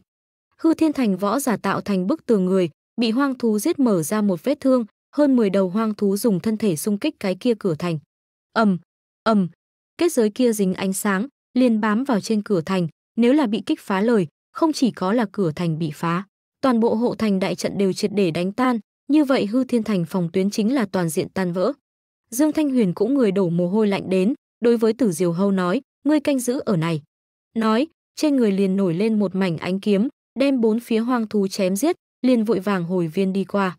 Hư Thiên Thành võ giả tạo thành bức tường người, bị hoang thú giết mở ra một vết thương, hơn 10 đầu hoang thú dùng thân thể xung kích cái kia cửa thành. Ầm, ầm, kết giới kia dính ánh sáng, liền bám vào trên cửa thành, nếu là bị kích phá lời, không chỉ có là cửa thành bị phá, toàn bộ hộ thành đại trận đều triệt để đánh tan, như vậy hư thiên thành phòng tuyến chính là toàn diện tan vỡ. Dương Thanh Huyền cũng người đổ mồ hôi lạnh đến, đối với Tử Diều Hâu nói, ngươi canh giữ ở này. Nói, trên người liền nổi lên một mảnh ánh kiếm, đem bốn phía hoang thú chém giết, liền vội vàng hồi viên đi qua.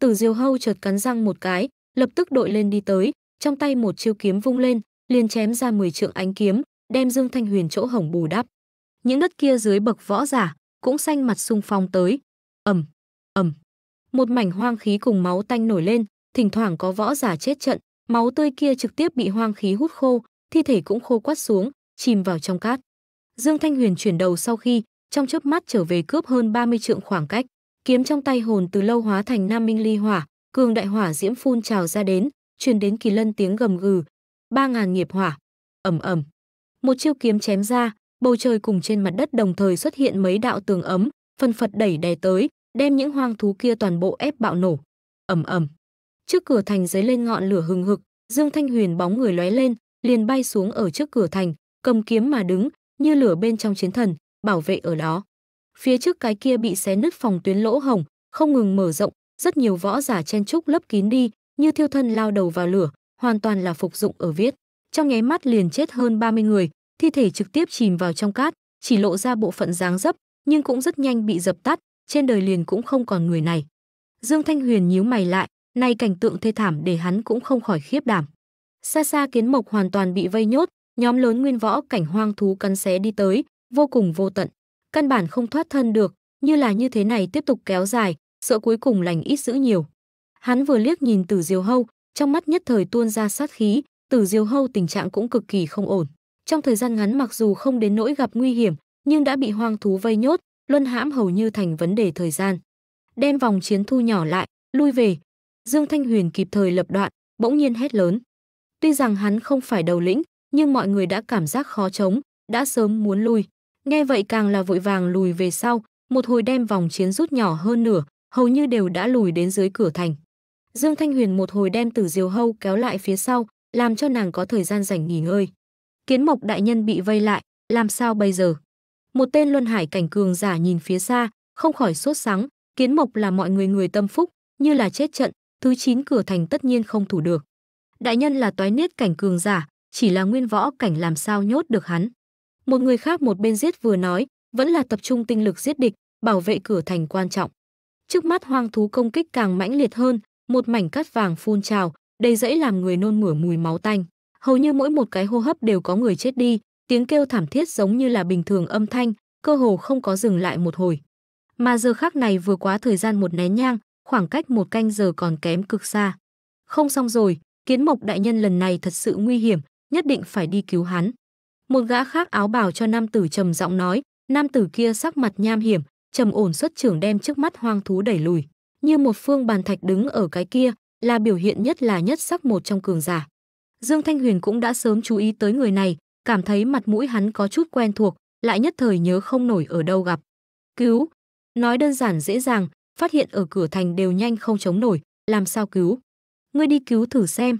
Tử Diều Hâu chợt cắn răng một cái, lập tức đội lên đi tới, trong tay một chiêu kiếm vung lên, liền chém ra 10 trượng ánh kiếm, đem Dương Thanh Huyền chỗ hổng bù đắp những đất kia dưới bậc võ giả cũng xanh mặt xung phong tới ầm ầm một mảnh hoang khí cùng máu tanh nổi lên thỉnh thoảng có võ giả chết trận máu tươi kia trực tiếp bị hoang khí hút khô thi thể cũng khô quắt xuống chìm vào trong cát dương thanh huyền chuyển đầu sau khi trong chớp mắt trở về cướp hơn 30 trượng khoảng cách kiếm trong tay hồn từ lâu hóa thành nam minh ly hỏa cường đại hỏa diễm phun trào ra đến truyền đến kỳ lân tiếng gầm gừ ba ngàn nghiệp hỏa ầm ầm một chiêu kiếm chém ra bầu trời cùng trên mặt đất đồng thời xuất hiện mấy đạo tường ấm, phân phật đẩy đè tới, đem những hoang thú kia toàn bộ ép bạo nổ. Ầm ầm. Trước cửa thành dấy lên ngọn lửa hừng hực, Dương Thanh Huyền bóng người lóe lên, liền bay xuống ở trước cửa thành, cầm kiếm mà đứng, như lửa bên trong chiến thần, bảo vệ ở đó. Phía trước cái kia bị xé nứt phòng tuyến lỗ hồng, không ngừng mở rộng, rất nhiều võ giả chen trúc lấp kín đi, như thiêu thân lao đầu vào lửa, hoàn toàn là phục dụng ở viết. Trong nháy mắt liền chết hơn 30 người, thi thể trực tiếp chìm vào trong cát, chỉ lộ ra bộ phận dáng dấp, nhưng cũng rất nhanh bị dập tắt, trên đời liền cũng không còn người này. Dương Thanh Huyền nhíu mày lại, nay cảnh tượng thê thảm để hắn cũng không khỏi khiếp đảm. Xa xa kiến mộc hoàn toàn bị vây nhốt, nhóm lớn nguyên võ cảnh hoang thú cắn xé đi tới, vô cùng vô tận, căn bản không thoát thân được, như là như thế này tiếp tục kéo dài, sợ cuối cùng lành ít dữ nhiều. Hắn vừa liếc nhìn Tử Diêu Hâu, trong mắt nhất thời tuôn ra sát khí, Tử Diêu Hâu tình trạng cũng cực kỳ không ổn. Trong thời gian ngắn mặc dù không đến nỗi gặp nguy hiểm, nhưng đã bị hoang thú vây nhốt, luân hãm hầu như thành vấn đề thời gian. Đem vòng chiến thu nhỏ lại, lui về. Dương Thanh Huyền kịp thời lập đoạn, bỗng nhiên hét lớn. Tuy rằng hắn không phải đầu lĩnh, nhưng mọi người đã cảm giác khó chống, đã sớm muốn lui. Nghe vậy càng là vội vàng lùi về sau, một hồi đem vòng chiến rút nhỏ hơn nửa, hầu như đều đã lùi đến dưới cửa thành. Dương Thanh Huyền một hồi đem Tử Diều Hâu kéo lại phía sau, làm cho nàng có thời gian rảnh nghỉ ngơi. Kiến Mộc đại nhân bị vây lại, làm sao bây giờ? Một tên luân hải cảnh cường giả nhìn phía xa, không khỏi sốt sắng, Kiến Mộc là mọi người người tâm phúc, như là chết trận, thứ chín cửa thành tất nhiên không thủ được. Đại nhân là toái niết cảnh cường giả, chỉ là nguyên võ cảnh làm sao nhốt được hắn. Một người khác một bên giết vừa nói, vẫn là tập trung tinh lực giết địch, bảo vệ cửa thành quan trọng. Trước mắt hoang thú công kích càng mãnh liệt hơn, một mảnh cắt vàng phun trào, đầy dẫy làm người nôn mửa mùi máu tanh hầu như mỗi một cái hô hấp đều có người chết đi, tiếng kêu thảm thiết giống như là bình thường âm thanh, cơ hồ không có dừng lại một hồi. Mà giờ khắc này vừa quá thời gian một nén nhang, khoảng cách một canh giờ còn kém cực xa. Không xong rồi, kiến mộc đại nhân lần này thật sự nguy hiểm, nhất định phải đi cứu hắn. Một gã khác áo bào cho nam tử trầm giọng nói, nam tử kia sắc mặt nham hiểm, trầm ổn xuất trưởng đem trước mắt hoang thú đẩy lùi. Như một phương bàn thạch đứng ở cái kia, là biểu hiện nhất là nhất sắc một trong cường giả. Dương Thanh Huyền cũng đã sớm chú ý tới người này, cảm thấy mặt mũi hắn có chút quen thuộc, lại nhất thời nhớ không nổi ở đâu gặp. Cứu! Nói đơn giản dễ dàng, phát hiện ở cửa thành đều nhanh không chống nổi, làm sao cứu? Ngươi đi cứu thử xem.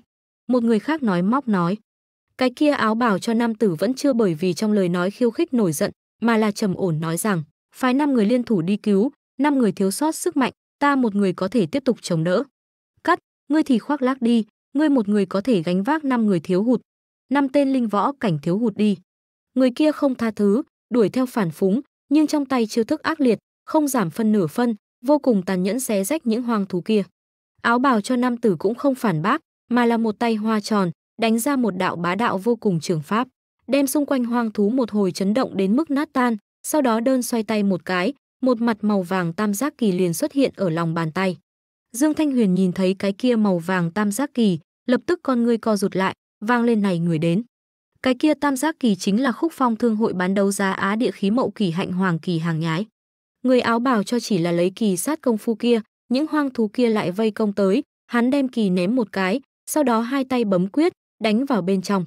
Một người khác nói móc nói. Cái kia áo bào cho nam tử vẫn chưa bởi vì trong lời nói khiêu khích nổi giận, mà là trầm ổn nói rằng, phái năm người liên thủ đi cứu, năm người thiếu sót sức mạnh, ta một người có thể tiếp tục chống đỡ. Cắt, ngươi thì khoác lác đi, ngươi một người có thể gánh vác năm người thiếu hụt, năm tên linh võ cảnh thiếu hụt đi. Người kia không tha thứ, đuổi theo phản phúng, nhưng trong tay chiêu thức ác liệt, không giảm phân nửa phân, vô cùng tàn nhẫn xé rách những hoang thú kia. Áo bào cho nam tử cũng không phản bác, mà là một tay hoa tròn, đánh ra một đạo bá đạo vô cùng trường pháp, đem xung quanh hoang thú một hồi chấn động đến mức nát tan, sau đó đơn xoay tay một cái, một mặt màu vàng tam giác kỳ liền xuất hiện ở lòng bàn tay. Dương Thanh Huyền nhìn thấy cái kia màu vàng tam giác kỳ, lập tức con ngươi co rụt lại, vang lên này người đến. Cái kia tam giác kỳ chính là khúc phong thương hội bán đấu giá Á địa khí mậu kỳ hạnh hoàng kỳ hàng nhái. Người áo bào cho chỉ là lấy kỳ sát công phu kia, những hoang thú kia lại vây công tới, hắn đem kỳ ném một cái, sau đó hai tay bấm quyết, đánh vào bên trong.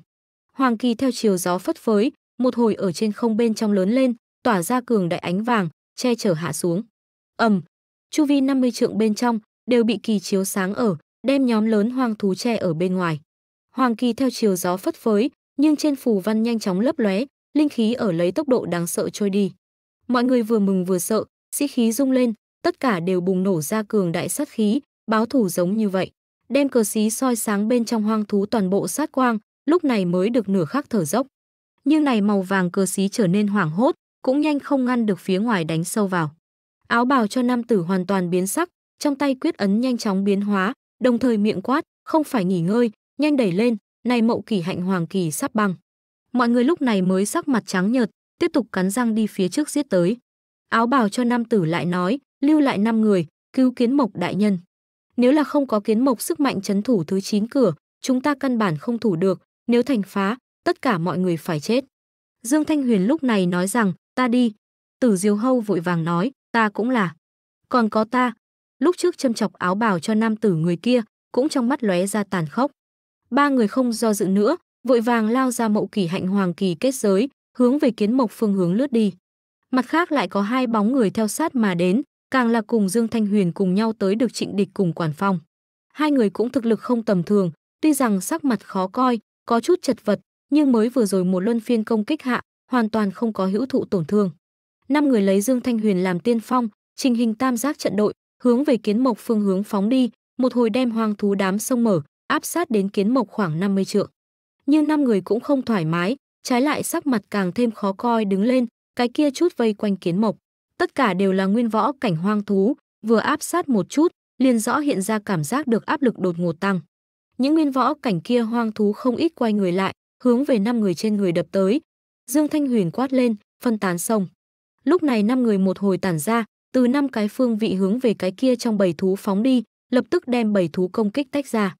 Hoàng kỳ theo chiều gió phất phới, một hồi ở trên không bên trong lớn lên, tỏa ra cường đại ánh vàng, che chở hạ xuống. ầm, chu vi 50 trượng bên trong, đều bị kỳ chiếu sáng ở, đem nhóm lớn hoang thú che ở bên ngoài. Hoàng kỳ theo chiều gió phất phới, nhưng trên phù văn nhanh chóng lấp lóe, linh khí ở lấy tốc độ đáng sợ trôi đi. Mọi người vừa mừng vừa sợ, sĩ khí rung lên, tất cả đều bùng nổ ra cường đại sát khí, báo thủ giống như vậy. Đem cờ xí soi sáng bên trong hoang thú toàn bộ sát quang, lúc này mới được nửa khắc thở dốc. Nhưng này màu vàng cờ xí trở nên hoảng hốt, cũng nhanh không ngăn được phía ngoài đánh sâu vào. Áo bào cho nam tử hoàn toàn biến sắc, trong tay quyết ấn nhanh chóng biến hóa, đồng thời miệng quát, không phải nghỉ ngơi, nhanh đẩy lên, này mậu kỳ hạnh hoàng kỳ sắp băng. Mọi người lúc này mới sắc mặt trắng nhợt, tiếp tục cắn răng đi phía trước giết tới. Áo bào cho nam tử lại nói, lưu lại năm người, cứu kiến mộc đại nhân. Nếu là không có kiến mộc sức mạnh chấn thủ thứ 9 cửa, chúng ta căn bản không thủ được, nếu thành phá, tất cả mọi người phải chết. Dương Thanh Huyền lúc này nói rằng, ta đi. Tử diêu Hâu vội vàng nói, ta cũng là. Còn có ta, lúc trước châm chọc áo bào cho nam tử người kia, cũng trong mắt lóe ra tàn khốc. Ba người không do dự nữa, vội vàng lao ra mậu kỳ hạnh hoàng kỳ kết giới, hướng về kiến mộc phương hướng lướt đi. Mặt khác lại có hai bóng người theo sát mà đến, càng là cùng Dương Thanh Huyền cùng nhau tới được trịnh địch cùng quản phong. Hai người cũng thực lực không tầm thường, tuy rằng sắc mặt khó coi, có chút chật vật, nhưng mới vừa rồi một luân phiên công kích hạ, hoàn toàn không có hữu thụ tổn thương. Năm người lấy Dương Thanh Huyền làm tiên phong, trình hình tam giác trận đội, hướng về kiến mộc phương hướng phóng đi, một hồi đem hoang thú đám sông mở, áp sát đến kiến mộc khoảng 50 trượng. Nhưng năm người cũng không thoải mái, trái lại sắc mặt càng thêm khó coi đứng lên, cái kia chút vây quanh kiến mộc. Tất cả đều là nguyên võ cảnh hoang thú, vừa áp sát một chút, liền rõ hiện ra cảm giác được áp lực đột ngột tăng. Những nguyên võ cảnh kia hoang thú không ít quay người lại, hướng về năm người trên người đập tới. Dương Thanh Huyền quát lên, phân tán sông. Lúc này năm người một hồi tản ra, từ năm cái phương vị hướng về cái kia trong bầy thú phóng đi, lập tức đem bầy thú công kích tách ra.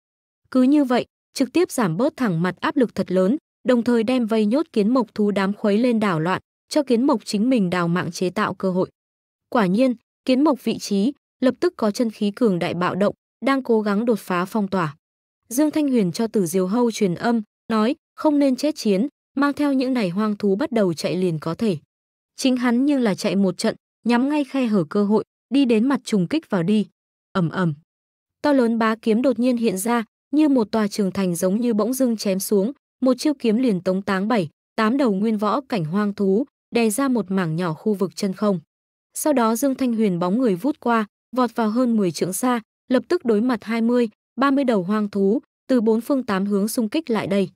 Cứ như vậy, trực tiếp giảm bớt thẳng mặt áp lực thật lớn, đồng thời đem vây nhốt kiến mộc thú đám khuấy lên đảo loạn, cho kiến mộc chính mình đào mạng chế tạo cơ hội. Quả nhiên, kiến mộc vị trí lập tức có chân khí cường đại bạo động, đang cố gắng đột phá phong tỏa. Dương Thanh Huyền cho Tử Diều Hâu truyền âm, nói, không nên chết chiến, mang theo những này hoang thú bắt đầu chạy liền có thể. Chính hắn như là chạy một trận, nhắm ngay khe hở cơ hội, đi đến mặt trùng kích vào đi. Ầm ầm. To lớn bá kiếm đột nhiên hiện ra, như một tòa trường thành giống như bỗng dưng chém xuống, một chiêu kiếm liền tống táng bảy, tám đầu nguyên võ cảnh hoang thú, đè ra một mảng nhỏ khu vực chân không. Sau đó Dương Thanh Huyền bóng người vút qua, vọt vào hơn 10 trượng xa, lập tức đối mặt 20, 30 đầu hoang thú, từ bốn phương tám hướng xung kích lại đây.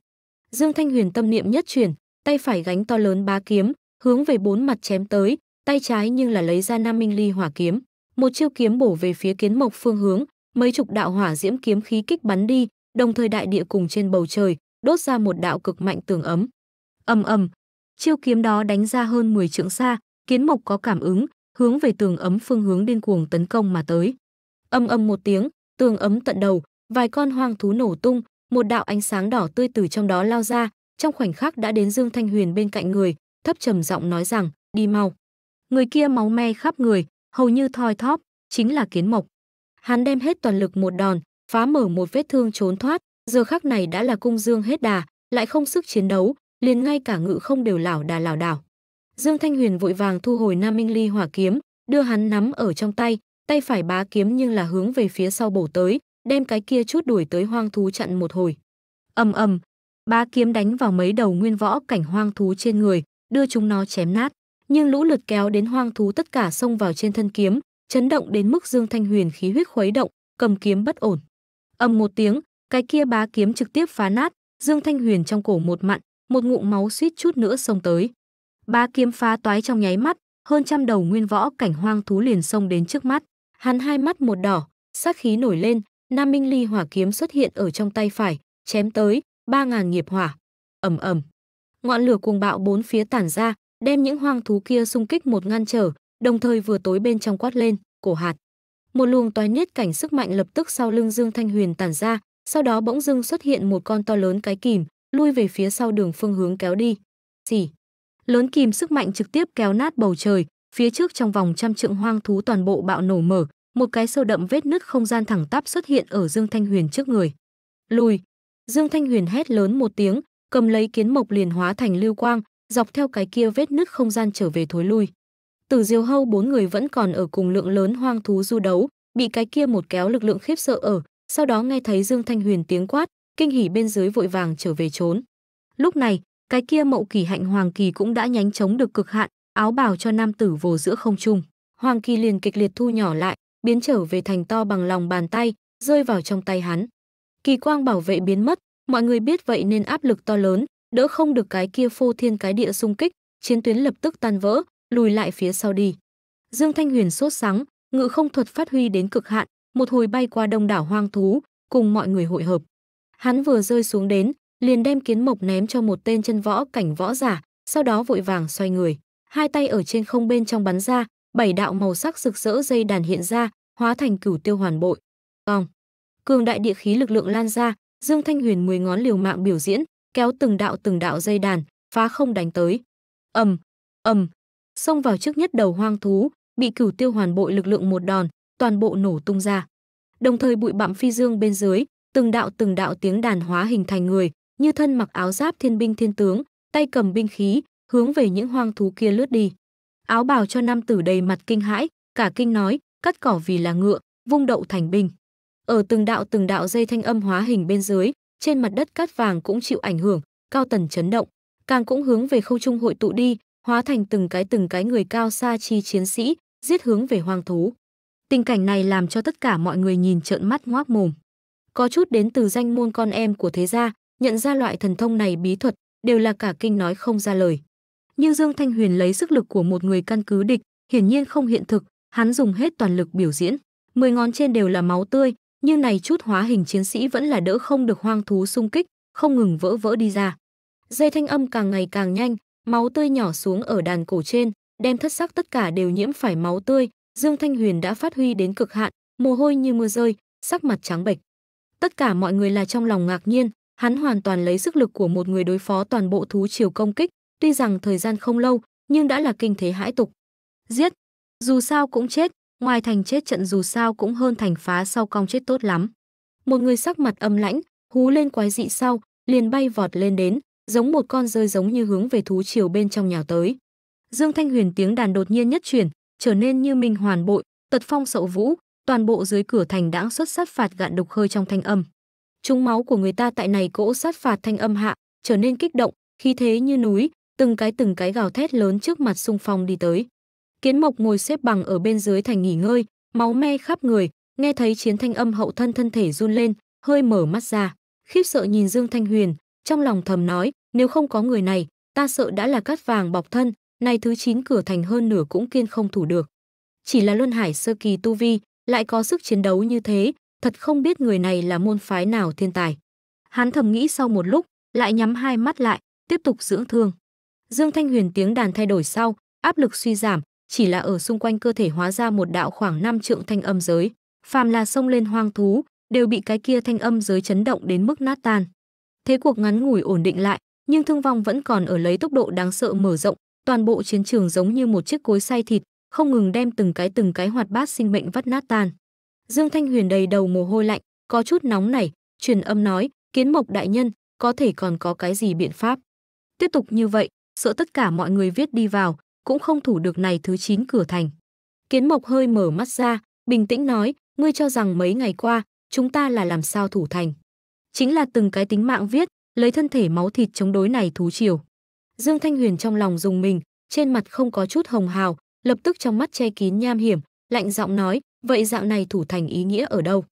Dương Thanh Huyền tâm niệm nhất chuyển, tay phải gánh to lớn bá kiếm, hướng về bốn mặt chém tới, tay trái nhưng là lấy ra Nam Minh Ly hỏa kiếm, một chiêu kiếm bổ về phía kiến mộc phương hướng, mấy chục đạo hỏa diễm kiếm khí kích bắn đi, đồng thời đại địa cùng trên bầu trời, đốt ra một đạo cực mạnh tường ấm. Ầm ầm, chiêu kiếm đó đánh ra hơn 10 trượng xa, kiến mộc có cảm ứng, hướng về tường ấm phương hướng điên cuồng tấn công mà tới. Âm âm một tiếng, tường ấm tận đầu, vài con hoang thú nổ tung, một đạo ánh sáng đỏ tươi từ trong đó lao ra, trong khoảnh khắc đã đến Dương Thanh Huyền bên cạnh người, thấp trầm giọng nói rằng, đi mau. Người kia máu me khắp người, hầu như thoi thóp, chính là kiến mộc. Hắn đem hết toàn lực một đòn, phá mở một vết thương trốn thoát, giờ khắc này đã là cung dương hết đà, lại không sức chiến đấu, liền ngay cả ngự không đều lảo đà lảo đảo. Dương Thanh Huyền vội vàng thu hồi Nam Minh Ly hỏa kiếm, đưa hắn nắm ở trong tay, tay phải bá kiếm nhưng là hướng về phía sau bổ tới, đem cái kia chút đuổi tới hoang thú chặn một hồi. Ầm ầm, bá kiếm đánh vào mấy đầu nguyên võ cảnh hoang thú trên người, đưa chúng nó chém nát nhưng lũ lượt kéo đến hoang thú tất cả xông vào trên thân kiếm, chấn động đến mức Dương Thanh Huyền khí huyết khuấy động, cầm kiếm bất ổn. Ầm một tiếng, cái kia bá kiếm trực tiếp phá nát, Dương Thanh Huyền trong cổ một mặn, một ngụm máu suýt chút nữa xông tới. Bá kiếm phá toái trong nháy mắt, hơn trăm đầu nguyên võ cảnh hoang thú liền xông đến trước mắt. Hắn hai mắt một đỏ, sát khí nổi lên, Nam Minh Ly hỏa kiếm xuất hiện ở trong tay phải, chém tới, ba ngàn nghiệp hỏa. Ầm ầm. Ngọn lửa cuồng bạo bốn phía tản ra, đem những hoang thú kia xung kích một ngăn trở, đồng thời vừa tối bên trong quát lên, cổ hạt. Một luồng toái niết cảnh sức mạnh lập tức sau lưng Dương Thanh Huyền tản ra, sau đó bỗng dưng xuất hiện một con to lớn cái kìm, lui về phía sau đường phương hướng kéo đi. Gì? Lớn kìm sức mạnh trực tiếp kéo nát bầu trời, phía trước trong vòng trăm trượng hoang thú toàn bộ bạo nổ mở, một cái sâu đậm vết nứt không gian thẳng tắp xuất hiện ở Dương Thanh Huyền trước người. Lùi! Dương Thanh Huyền hét lớn một tiếng, cầm lấy kiến mộc liền hóa thành lưu quang, dọc theo cái kia vết nứt không gian trở về thối lui. Từ diều hâu bốn người vẫn còn ở cùng lượng lớn hoang thú du đấu, bị cái kia một kéo lực lượng khiếp sợ ở, sau đó nghe thấy Dương Thanh Huyền tiếng quát, kinh hỉ bên dưới vội vàng trở về trốn. Lúc này, cái kia mậu kỳ hạnh hoàng kỳ cũng đã nhánh chống được cực hạn, áo bào cho nam tử vồ giữa không trung. Hoàng kỳ liền kịch liệt thu nhỏ lại, biến trở về thành to bằng lòng bàn tay, rơi vào trong tay hắn. Kỳ quang bảo vệ biến mất, mọi người biết vậy nên áp lực to lớn, đỡ không được cái kia phô thiên cái địa xung kích, chiến tuyến lập tức tan vỡ, lùi lại phía sau đi. Dương Thanh Huyền sốt sắng, ngự không thuật phát huy đến cực hạn, một hồi bay qua đông đảo hoang thú, cùng mọi người hội hợp. Hắn vừa rơi xuống đến, liền đem kiến mộc ném cho một tên chân võ cảnh võ giả, sau đó vội vàng xoay người, hai tay ở trên không bên trong bắn ra, bảy đạo màu sắc rực rỡ dây đàn hiện ra, hóa thành cửu tiêu hoàn bội. Cong. Cường đại địa khí lực lượng lan ra, Dương Thanh Huyền mười ngón liều mạng biểu diễn, kéo từng đạo từng đạo dây đàn, phá không đánh tới. Ầm, ầm, xông vào trước nhất đầu hoang thú, bị Cửu Tiêu Hoàn bội lực lượng một đòn, toàn bộ nổ tung ra. Đồng thời bụi bặm phi dương bên dưới, từng đạo từng đạo tiếng đàn hóa hình thành người, như thân mặc áo giáp thiên binh thiên tướng, tay cầm binh khí, hướng về những hoang thú kia lướt đi. Áo bào cho nam tử đầy mặt kinh hãi, cả kinh nói, cắt cỏ vì là ngựa, vung đậu thành binh. Ở từng đạo từng đạo dây thanh âm hóa hình bên dưới, trên mặt đất cát vàng cũng chịu ảnh hưởng, cao tần chấn động, càng cũng hướng về khâu trung hội tụ đi, hóa thành từng cái từng cái người cao xa chi chiến sĩ, giết hướng về hoang thú. Tình cảnh này làm cho tất cả mọi người nhìn trợn mắt ngoác mồm. Có chút đến từ danh môn con em của thế gia, nhận ra loại thần thông này bí thuật, đều là cả kinh nói không ra lời. Nhưng Dương Thanh Huyền lấy sức lực của một người căn cứ địch, hiển nhiên không hiện thực, hắn dùng hết toàn lực biểu diễn, mười ngón trên đều là máu tươi, như này chút hóa hình chiến sĩ vẫn là đỡ không được hoang thú xung kích, không ngừng vỡ vỡ đi ra. Dây thanh âm càng ngày càng nhanh, máu tươi nhỏ xuống ở đàn cổ trên, đem thất sắc tất cả đều nhiễm phải máu tươi, Dương Thanh Huyền đã phát huy đến cực hạn, mồ hôi như mưa rơi, sắc mặt trắng bệch. Tất cả mọi người là trong lòng ngạc nhiên, hắn hoàn toàn lấy sức lực của một người đối phó toàn bộ thú chiều công kích, tuy rằng thời gian không lâu, nhưng đã là kinh thế hãi tục. Giết, dù sao cũng chết, Ngoài thành chết trận dù sao cũng hơn thành phá sau cong chết tốt lắm. Một người sắc mặt âm lãnh, hú lên quái dị sau, liền bay vọt lên đến, giống một con rơi giống như hướng về thú chiều bên trong nhào tới. Dương Thanh Huyền tiếng đàn đột nhiên nhất chuyển, trở nên như minh hoàn bội, tật phong sậu vũ, toàn bộ dưới cửa thành đã xuất sát phạt gạn độc hơi trong thanh âm. Chúng máu của người ta tại này cỗ sát phạt thanh âm hạ, trở nên kích động, khí thế như núi, từng cái từng cái gào thét lớn trước mặt xung phong đi tới. Kiến Mộc ngồi xếp bằng ở bên dưới thành nghỉ ngơi, máu me khắp người, nghe thấy chiến thanh âm hậu thân thân thể run lên, hơi mở mắt ra, khiếp sợ nhìn Dương Thanh Huyền, trong lòng thầm nói, nếu không có người này, ta sợ đã là cát vàng bọc thân, này thứ chín cửa thành hơn nửa cũng kiên không thủ được. Chỉ là Luân Hải sơ kỳ tu vi, lại có sức chiến đấu như thế, thật không biết người này là môn phái nào thiên tài. Hắn thầm nghĩ sau một lúc, lại nhắm hai mắt lại, tiếp tục dưỡng thương. Dương Thanh Huyền tiếng đàn thay đổi sau, áp lực suy giảm, chỉ là ở xung quanh cơ thể hóa ra một đạo khoảng 5 trượng thanh âm giới, phàm là sông lên hoang thú, đều bị cái kia thanh âm giới chấn động đến mức nát tan. Thế cuộc ngắn ngủi ổn định lại, nhưng thương vong vẫn còn ở lấy tốc độ đáng sợ mở rộng, toàn bộ chiến trường giống như một chiếc cối xay thịt, không ngừng đem từng cái từng cái hoạt bát sinh mệnh vắt nát tan. Dương Thanh Huyền đầy đầu mồ hôi lạnh, có chút nóng nảy, truyền âm nói, "Kiến Mộc đại nhân, có thể còn có cái gì biện pháp?" Tiếp tục như vậy, sợ tất cả mọi người viết đi vào, cũng không thủ được này thứ 9 cửa thành. Kiến Mộc hơi mở mắt ra, bình tĩnh nói, ngươi cho rằng mấy ngày qua, chúng ta là làm sao thủ thành. Chính là từng cái tính mạng viết, lấy thân thể máu thịt chống đối này thú chiều. Dương Thanh Huyền trong lòng dùng mình, trên mặt không có chút hồng hào, lập tức trong mắt che kín nham hiểm, lạnh giọng nói, vậy dạng này thủ thành ý nghĩa ở đâu?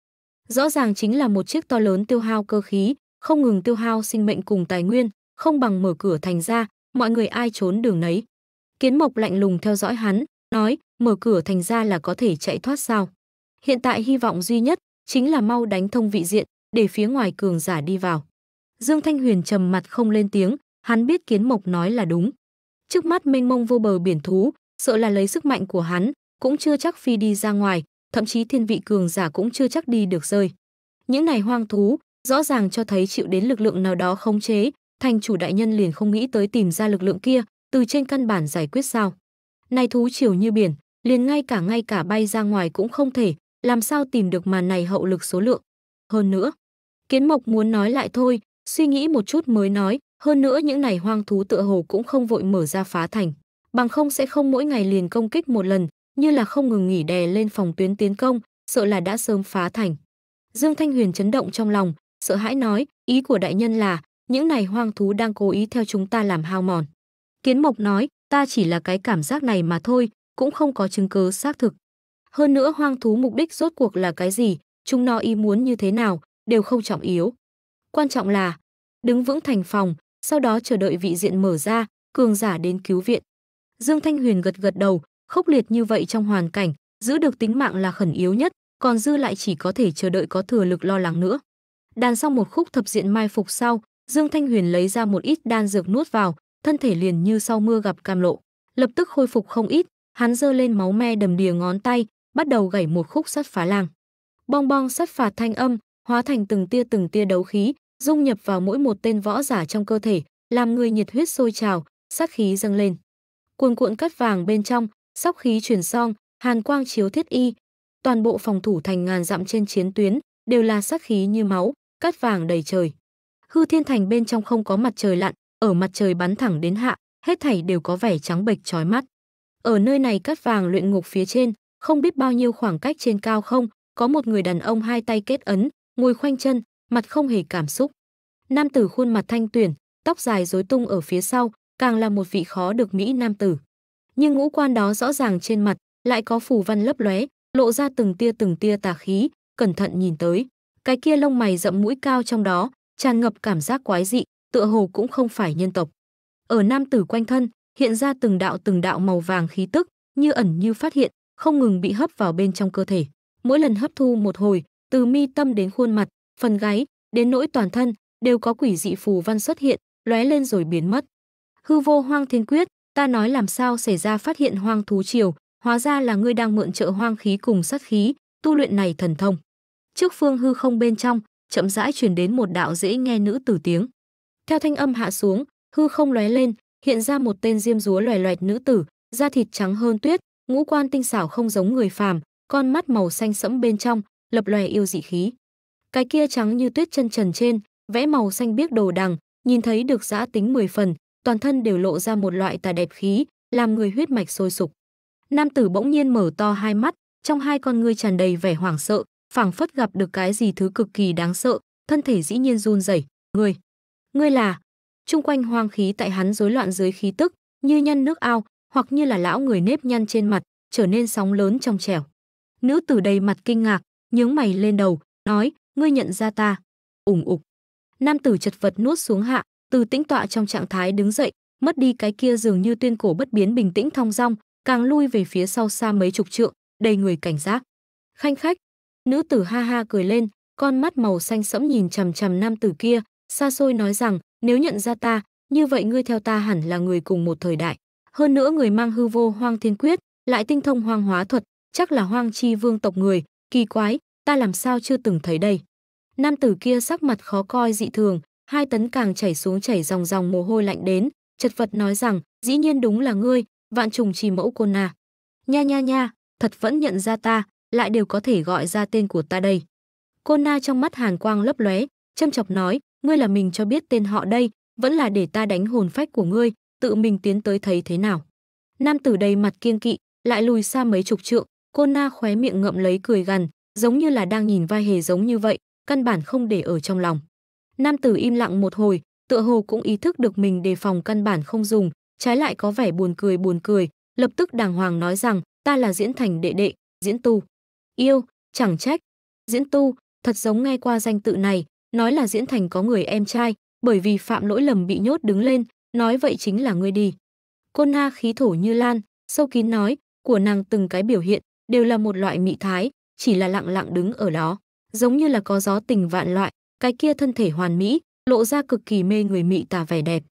Rõ ràng chính là một chiếc to lớn tiêu hao cơ khí, không ngừng tiêu hao sinh mệnh cùng tài nguyên, không bằng mở cửa thành ra, mọi người ai trốn đường nấy. Kiến Mộc lạnh lùng theo dõi hắn, nói, mở cửa thành ra là có thể chạy thoát sao. Hiện tại hy vọng duy nhất chính là mau đánh thông vị diện, để phía ngoài cường giả đi vào. Dương Thanh Huyền trầm mặt không lên tiếng, hắn biết Kiến Mộc nói là đúng. Trước mắt mênh mông vô bờ biển thú, sợ là lấy sức mạnh của hắn, cũng chưa chắc phi đi ra ngoài, thậm chí thiên vị cường giả cũng chưa chắc đi được rơi. Những này hoang thú, rõ ràng cho thấy chịu đến lực lượng nào đó khống chế, thành chủ đại nhân liền không nghĩ tới tìm ra lực lượng kia, từ trên căn bản giải quyết sao? Này thú chiều như biển, liền ngay cả ngay cả bay ra ngoài cũng không thể, làm sao tìm được màn này hậu lực số lượng. Hơn nữa, Kiến Mộc muốn nói lại thôi, suy nghĩ một chút mới nói, hơn nữa những này hoang thú tựa hồ cũng không vội mở ra phá thành, bằng không sẽ không mỗi ngày liền công kích một lần, như là không ngừng nghỉ đè lên phòng tuyến tiến công, sợ là đã sớm phá thành. Dương Thanh Huyền chấn động trong lòng, sợ hãi nói, ý của đại nhân là, những này hoang thú đang cố ý theo chúng ta làm hao mòn. Kiến Mộc nói, ta chỉ là cái cảm giác này mà thôi, cũng không có chứng cứ xác thực. Hơn nữa hoang thú mục đích rốt cuộc là cái gì, chúng nó ý muốn như thế nào, đều không trọng yếu. Quan trọng là, đứng vững thành phòng, sau đó chờ đợi vị diện mở ra, cường giả đến cứu viện. Dương Thanh Huyền gật gật đầu, khốc liệt như vậy trong hoàn cảnh, giữ được tính mạng là khẩn yếu nhất, còn dư lại chỉ có thể chờ đợi có thừa lực lo lắng nữa. Đàn xong một khúc thập diện mai phục sau, Dương Thanh Huyền lấy ra một ít đan dược nuốt vào, thân thể liền như sau mưa gặp cam lộ, lập tức khôi phục không ít, hắn giơ lên máu me đầm đìa ngón tay, bắt đầu gảy một khúc sắt phá lang. Bong bong sắt phạt thanh âm, hóa thành từng tia từng tia đấu khí, dung nhập vào mỗi một tên võ giả trong cơ thể, làm người nhiệt huyết sôi trào, sát khí dâng lên. Cuồn cuộn cắt vàng bên trong, sóc khí truyền song, hàn quang chiếu thiết y, toàn bộ phòng thủ thành ngàn dặm trên chiến tuyến đều là sát khí như máu, cắt vàng đầy trời. Hư Thiên Thành bên trong không có mặt trời lặn, ở mặt trời bắn thẳng đến hạ, hết thảy đều có vẻ trắng bệch chói mắt. Ở nơi này cắt vàng luyện ngục phía trên, không biết bao nhiêu khoảng cách trên cao không, có một người đàn ông hai tay kết ấn, ngồi khoanh chân, mặt không hề cảm xúc. Nam tử khuôn mặt thanh tuyển, tóc dài rối tung ở phía sau, càng là một vị khó được mỹ nam tử. Nhưng ngũ quan đó rõ ràng trên mặt, lại có phù văn lấp lóe, lộ ra từng tia từng tia tà khí, cẩn thận nhìn tới, cái kia lông mày rậm mũi cao trong đó, tràn ngập cảm giác quái dị, tựa hồ cũng không phải nhân tộc. Ở nam tử quanh thân, hiện ra từng đạo từng đạo màu vàng khí tức, như ẩn như phát hiện, không ngừng bị hấp vào bên trong cơ thể. Mỗi lần hấp thu một hồi, từ mi tâm đến khuôn mặt, phần gáy, đến nỗi toàn thân, đều có quỷ dị phù văn xuất hiện, lóe lên rồi biến mất. Hư vô hoang thiên quyết, ta nói làm sao xảy ra phát hiện hoang thú triều, hóa ra là ngươi đang mượn trợ hoang khí cùng sát khí, tu luyện này thần thông. Trước phương hư không bên trong, chậm rãi truyền đến một đạo dễ nghe nữ tử tiếng. Theo thanh âm hạ xuống, hư không lóe lên, hiện ra một tên diêm dúa loè loẹt nữ tử, da thịt trắng hơn tuyết, ngũ quan tinh xảo không giống người phàm, con mắt màu xanh sẫm bên trong, lập lòe yêu dị khí. Cái kia trắng như tuyết chân trần trên, vẽ màu xanh biếc đồ đằng, nhìn thấy được giã tính mười phần, toàn thân đều lộ ra một loại tà đẹp khí, làm người huyết mạch sôi sục. Nam tử bỗng nhiên mở to hai mắt, trong hai con ngươi tràn đầy vẻ hoảng sợ, phảng phất gặp được cái gì thứ cực kỳ đáng sợ, thân thể dĩ nhiên run rẩy, người ngươi là chung quanh hoang khí tại hắn rối loạn dưới khí tức như nhân nước ao hoặc như là lão người nếp nhăn trên mặt trở nên sóng lớn trong trẻo nữ tử đầy mặt kinh ngạc nhướng mày lên đầu nói ngươi nhận ra ta ủng ục nam tử chật vật nuốt xuống hạ từ tĩnh tọa trong trạng thái đứng dậy mất đi cái kia dường như tuyên cổ bất biến bình tĩnh thong dong càng lui về phía sau xa mấy chục trượng đầy người cảnh giác khanh khách nữ tử ha ha cười lên con mắt màu xanh sẫm nhìn chằm chằm nam tử kia xa xôi nói rằng nếu nhận ra ta như vậy ngươi theo ta hẳn là người cùng một thời đại hơn nữa người mang hư vô hoang thiên quyết lại tinh thông hoang hóa thuật chắc là hoang chi vương tộc người kỳ quái ta làm sao chưa từng thấy đây nam tử kia sắc mặt khó coi dị thường hai tấn càng chảy xuống chảy dòng dòng mồ hôi lạnh đến chật vật nói rằng dĩ nhiên đúng là ngươi vạn trùng trì mẫu côn na nha nha nha thật vẫn nhận ra ta lại đều có thể gọi ra tên của ta đây côn na trong mắt hàn quang lấp lóe châm chọc nói ngươi là mình cho biết tên họ đây, vẫn là để ta đánh hồn phách của ngươi, tự mình tiến tới thấy thế nào. Nam tử đầy mặt kiên kỵ, lại lùi xa mấy chục trượng, cô na khóe miệng ngậm lấy cười gần, giống như là đang nhìn vai hề giống như vậy, căn bản không để ở trong lòng. Nam tử im lặng một hồi, tựa hồ cũng ý thức được mình đề phòng căn bản không dùng, trái lại có vẻ buồn cười buồn cười, lập tức đàng hoàng nói rằng ta là diễn thành đệ đệ, diễn tu. Yêu, chẳng trách. Diễn tu, thật giống nghe qua danh tự này, nói là Diễn Thành có người em trai, bởi vì phạm lỗi lầm bị nhốt đứng lên, nói vậy chính là ngươi đi. Côn Na khí thổ như lan, sâu kín nói, của nàng từng cái biểu hiện đều là một loại mị thái, chỉ là lặng lặng đứng ở đó, giống như là có gió tình vạn loại, cái kia thân thể hoàn mỹ, lộ ra cực kỳ mê người mị tà vẻ đẹp.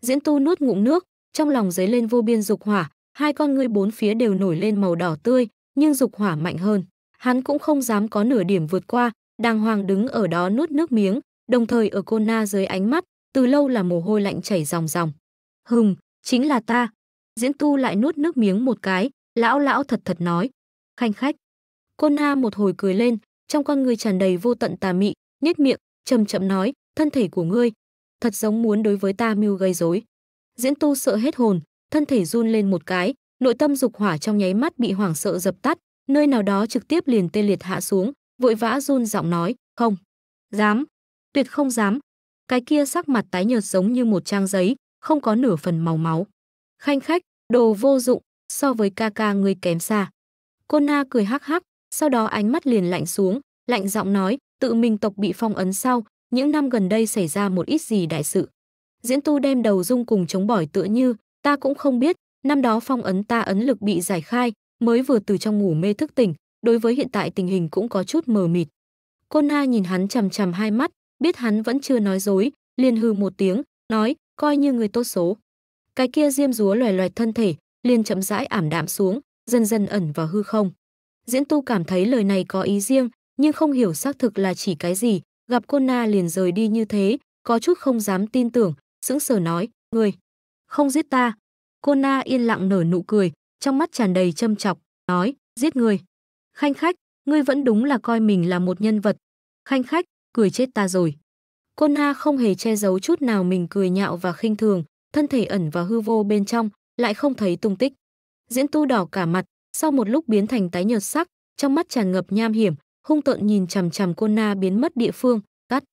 Diễn Tu nuốt ngụm nước, trong lòng dấy lên vô biên dục hỏa, hai con ngươi bốn phía đều nổi lên màu đỏ tươi, nhưng dục hỏa mạnh hơn. Hắn cũng không dám có nửa điểm vượt qua, đàng hoàng đứng ở đó nuốt nước miếng, đồng thời ở cô na dưới ánh mắt, từ lâu là mồ hôi lạnh chảy ròng ròng. Hùng, chính là ta. Diễn tu lại nuốt nước miếng một cái, lão lão thật thật nói. Khanh khách. Cô na một hồi cười lên, trong con người tràn đầy vô tận tà mị, nhếch miệng, chậm chậm nói, thân thể của ngươi, thật giống muốn đối với ta mưu gây rối. Diễn tu sợ hết hồn, thân thể run lên một cái, nội tâm dục hỏa trong nháy mắt bị hoảng sợ dập tắt, nơi nào đó trực tiếp liền tê liệt hạ xuống, vội vã run giọng nói, không, dám, tuyệt không dám. Cái kia sắc mặt tái nhợt giống như một trang giấy, không có nửa phần màu máu. Khanh khách, đồ vô dụng, so với ca ca người kém xa. Cô Na cười hắc hắc, sau đó ánh mắt liền lạnh xuống, lạnh giọng nói, tự mình tộc bị phong ấn sau, những năm gần đây xảy ra một ít gì đại sự. Diễn tu đem đầu dung cùng chống bỏi tựa như, ta cũng không biết, năm đó phong ấn ta ấn lực bị giải khai, mới vừa từ trong ngủ mê thức tỉnh, đối với hiện tại tình hình cũng có chút mờ mịt. Côn Na nhìn hắn chằm chằm hai mắt, biết hắn vẫn chưa nói dối, liền hư một tiếng, nói, coi như người tốt số. Cái kia diêm rúa loài loài thân thể, liền chậm rãi ảm đạm xuống, dần dần ẩn vào hư không. Diễn tu cảm thấy lời này có ý riêng, nhưng không hiểu xác thực là chỉ cái gì, gặp cô Na liền rời đi như thế, có chút không dám tin tưởng, sững sờ nói, người, không giết ta. Cô Na yên lặng nở nụ cười, trong mắt tràn đầy châm chọc, nói, giết người. Khanh khách, ngươi vẫn đúng là coi mình là một nhân vật. Khanh khách, cười chết ta rồi. Côn na không hề che giấu chút nào mình cười nhạo và khinh thường, thân thể ẩn và hư vô bên trong, lại không thấy tung tích. Diễn tu đỏ cả mặt, sau một lúc biến thành tái nhợt sắc, trong mắt tràn ngập nham hiểm, hung tợn nhìn chằm chằm Côn Na biến mất địa phương, cắt.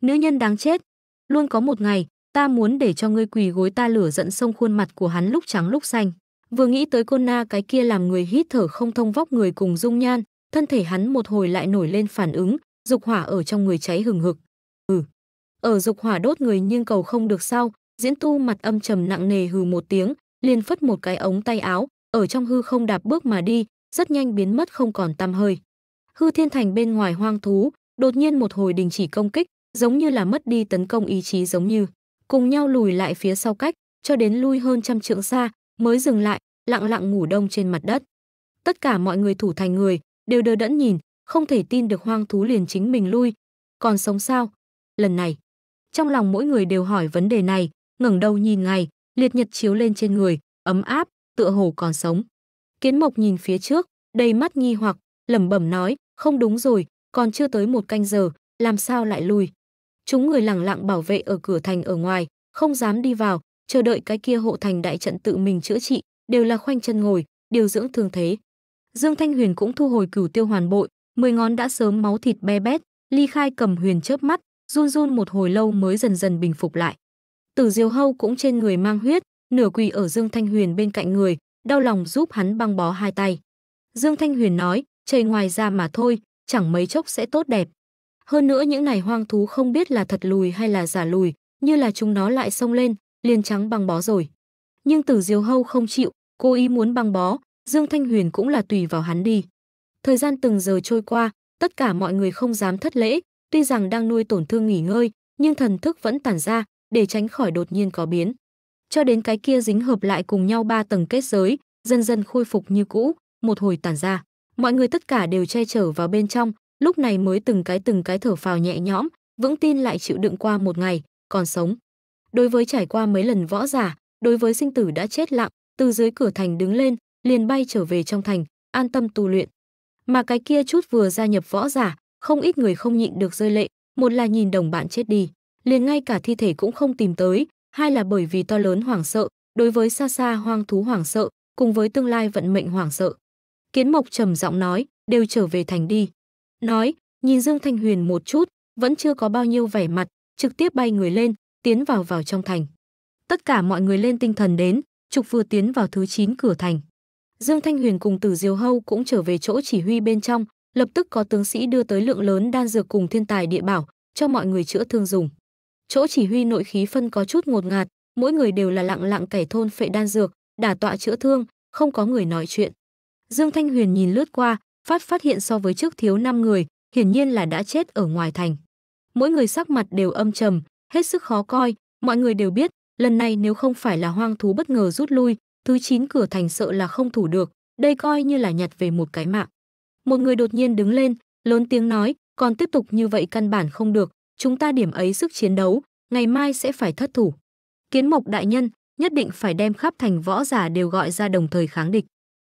Nữ nhân đáng chết, luôn có một ngày, ta muốn để cho ngươi quỳ gối ta lửa giận sông khuôn mặt của hắn lúc trắng lúc xanh. Vừa nghĩ tới cô na cái kia làm người hít thở không thông vóc người cùng dung nhan, thân thể hắn một hồi lại nổi lên phản ứng, dục hỏa ở trong người cháy hừng hực. Ừ. Ở dục hỏa đốt người nhưng cầu không được sau, diễn tu mặt âm trầm nặng nề hừ một tiếng, liền phất một cái ống tay áo, ở trong hư không đạp bước mà đi, rất nhanh biến mất không còn tăm hơi. Hư thiên thành bên ngoài hoang thú, đột nhiên một hồi đình chỉ công kích, giống như là mất đi tấn công ý chí giống như, cùng nhau lùi lại phía sau cách, cho đến lui hơn trăm trượng xa, mới dừng lại, lặng lặng ngủ đông trên mặt đất. Tất cả mọi người thủ thành người, đều đờ đẫn nhìn, không thể tin được hoang thú liền chính mình lui. Còn sống sao? Lần này, trong lòng mỗi người đều hỏi vấn đề này, ngẩng đầu nhìn ngày, liệt nhật chiếu lên trên người, ấm áp, tựa hồ còn sống. Kiến Mộc nhìn phía trước, đầy mắt nghi hoặc, lẩm bẩm nói, không đúng rồi, còn chưa tới một canh giờ, làm sao lại lui? Chúng người lặng lặng bảo vệ ở cửa thành ở ngoài, không dám đi vào, chờ đợi cái kia hộ thành đại trận tự mình chữa trị, đều là khoanh chân ngồi, điều dưỡng thương thế. Dương Thanh Huyền cũng thu hồi cửu tiêu hoàn bội, mười ngón đã sớm máu thịt be bét, ly khai cầm huyền chớp mắt, run run một hồi lâu mới dần dần bình phục lại. Tử Diêu Hâu cũng trên người mang huyết, nửa quỳ ở Dương Thanh Huyền bên cạnh người, đau lòng giúp hắn băng bó hai tay. Dương Thanh Huyền nói, trời ngoài ra mà thôi, chẳng mấy chốc sẽ tốt đẹp. Hơn nữa những này hoang thú không biết là thật lùi hay là giả lùi, như là chúng nó lại xông lên, liền trắng băng bó rồi. Nhưng Tử Diêu Hâu không chịu, cô ý muốn băng bó, Dương Thanh Huyền cũng là tùy vào hắn đi. Thời gian từng giờ trôi qua, tất cả mọi người không dám thất lễ, tuy rằng đang nuôi tổn thương nghỉ ngơi, nhưng thần thức vẫn tản ra, để tránh khỏi đột nhiên có biến. Cho đến cái kia dính hợp lại cùng nhau ba tầng kết giới, dần dần khôi phục như cũ, một hồi tản ra. Mọi người tất cả đều che chở vào bên trong, lúc này mới từng cái từng cái thở phào nhẹ nhõm, vững tin lại chịu đựng qua một ngày, còn sống đối với trải qua mấy lần võ giả đối với sinh tử đã chết lặng từ dưới cửa thành đứng lên liền bay trở về trong thành an tâm tu luyện mà cái kia chút vừa gia nhập võ giả không ít người không nhịn được rơi lệ một là nhìn đồng bạn chết đi liền ngay cả thi thể cũng không tìm tới hai là bởi vì to lớn hoảng sợ đối với xa xa hoang thú hoảng sợ cùng với tương lai vận mệnh hoảng sợ kiến mộc trầm giọng nói đều trở về thành đi nói nhìn dương thanh huyền một chút vẫn chưa có bao nhiêu vẻ mặt trực tiếp bay người lên tiến vào vào trong thành. Tất cả mọi người lên tinh thần đến, trục vừa tiến vào thứ 9 cửa thành. Dương Thanh Huyền cùng Tử diêu Hâu cũng trở về chỗ chỉ huy bên trong, lập tức có tướng sĩ đưa tới lượng lớn đan dược cùng thiên tài địa bảo cho mọi người chữa thương dùng. Chỗ chỉ huy nội khí phân có chút ngột ngạt, mỗi người đều là lặng lặng kẻ thôn phệ đan dược, đả tọa chữa thương, không có người nói chuyện. Dương Thanh Huyền nhìn lướt qua, phát phát hiện so với trước thiếu năm người, hiển nhiên là đã chết ở ngoài thành. Mỗi người sắc mặt đều âm trầm, hết sức khó coi, mọi người đều biết, lần này nếu không phải là hoang thú bất ngờ rút lui, thứ chín cửa thành sợ là không thủ được, đây coi như là nhặt về một cái mạng. Một người đột nhiên đứng lên, lớn tiếng nói, còn tiếp tục như vậy căn bản không được, chúng ta điểm ấy sức chiến đấu, ngày mai sẽ phải thất thủ. Kiến mộc đại nhân, nhất định phải đem khắp thành võ giả đều gọi ra đồng thời kháng địch.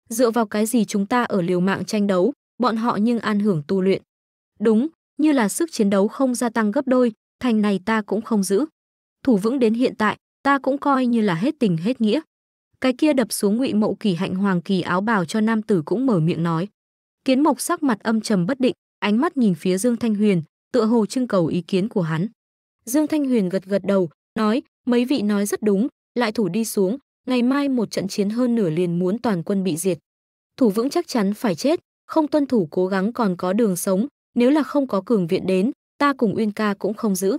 Dựa vào cái gì chúng ta ở liều mạng tranh đấu, bọn họ nhưng an hưởng tu luyện. Đúng, như là sức chiến đấu không gia tăng gấp đôi, thành này ta cũng không giữ. Thủ vững đến hiện tại, ta cũng coi như là hết tình hết nghĩa. Cái kia đập xuống ngụy mậu kỳ hạnh hoàng kỳ áo bào cho nam tử cũng mở miệng nói. Kiến mộc sắc mặt âm trầm bất định, ánh mắt nhìn phía Dương Thanh Huyền, tựa hồ trưng cầu ý kiến của hắn. Dương Thanh Huyền gật gật đầu, nói, mấy vị nói rất đúng, lại thủ đi xuống, ngày mai một trận chiến hơn nửa liền muốn toàn quân bị diệt. Thủ vững chắc chắn phải chết, không tuân thủ cố gắng còn có đường sống, nếu là không có cường viện đến, ta cùng Uyên ca cũng không giữ.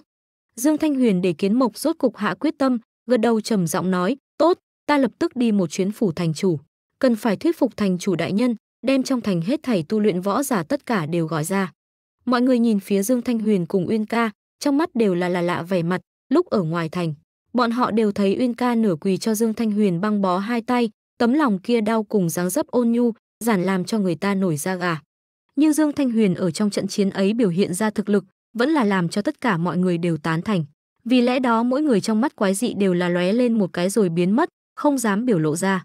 Dương Thanh Huyền để kiến mộc rốt cục hạ quyết tâm, gật đầu trầm giọng nói, tốt, ta lập tức đi một chuyến phủ thành chủ. Cần phải thuyết phục thành chủ đại nhân, đem trong thành hết thảy tu luyện võ giả tất cả đều gọi ra. Mọi người nhìn phía Dương Thanh Huyền cùng Uyên ca, trong mắt đều là là lạ vẻ mặt, lúc ở ngoài thành. Bọn họ đều thấy Uyên ca nửa quỳ cho Dương Thanh Huyền băng bó hai tay, tấm lòng kia đau cùng dáng dấp ôn nhu, giản làm cho người ta nổi da gà. Nhưng Dương Thanh Huyền ở trong trận chiến ấy biểu hiện ra thực lực, vẫn là làm cho tất cả mọi người đều tán thành. Vì lẽ đó mỗi người trong mắt quái dị đều là lóe lên một cái rồi biến mất, không dám biểu lộ ra.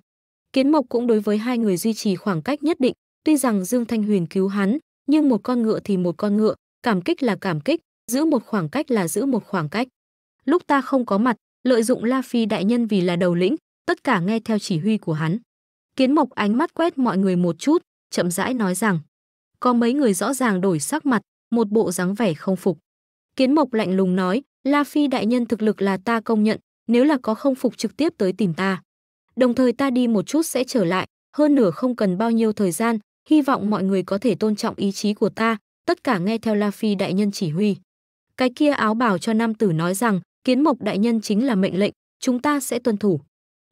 Kiến Mộc cũng đối với hai người duy trì khoảng cách nhất định, tuy rằng Dương Thanh Huyền cứu hắn, nhưng một con ngựa thì một con ngựa, cảm kích là cảm kích, giữ một khoảng cách là giữ một khoảng cách. Lúc ta không có mặt, lợi dụng La Phi đại nhân vì là đầu lĩnh, tất cả nghe theo chỉ huy của hắn. Kiến Mộc ánh mắt quét mọi người một chút, chậm rãi nói rằng, có mấy người rõ ràng đổi sắc mặt, một bộ dáng vẻ không phục. Kiến Mộc lạnh lùng nói, La Phi đại nhân thực lực là ta công nhận, nếu là có không phục trực tiếp tới tìm ta. Đồng thời ta đi một chút sẽ trở lại, hơn nửa không cần bao nhiêu thời gian, hy vọng mọi người có thể tôn trọng ý chí của ta, tất cả nghe theo La Phi đại nhân chỉ huy. Cái kia áo bảo cho nam tử nói rằng, Kiến Mộc đại nhân chính là mệnh lệnh, chúng ta sẽ tuân thủ.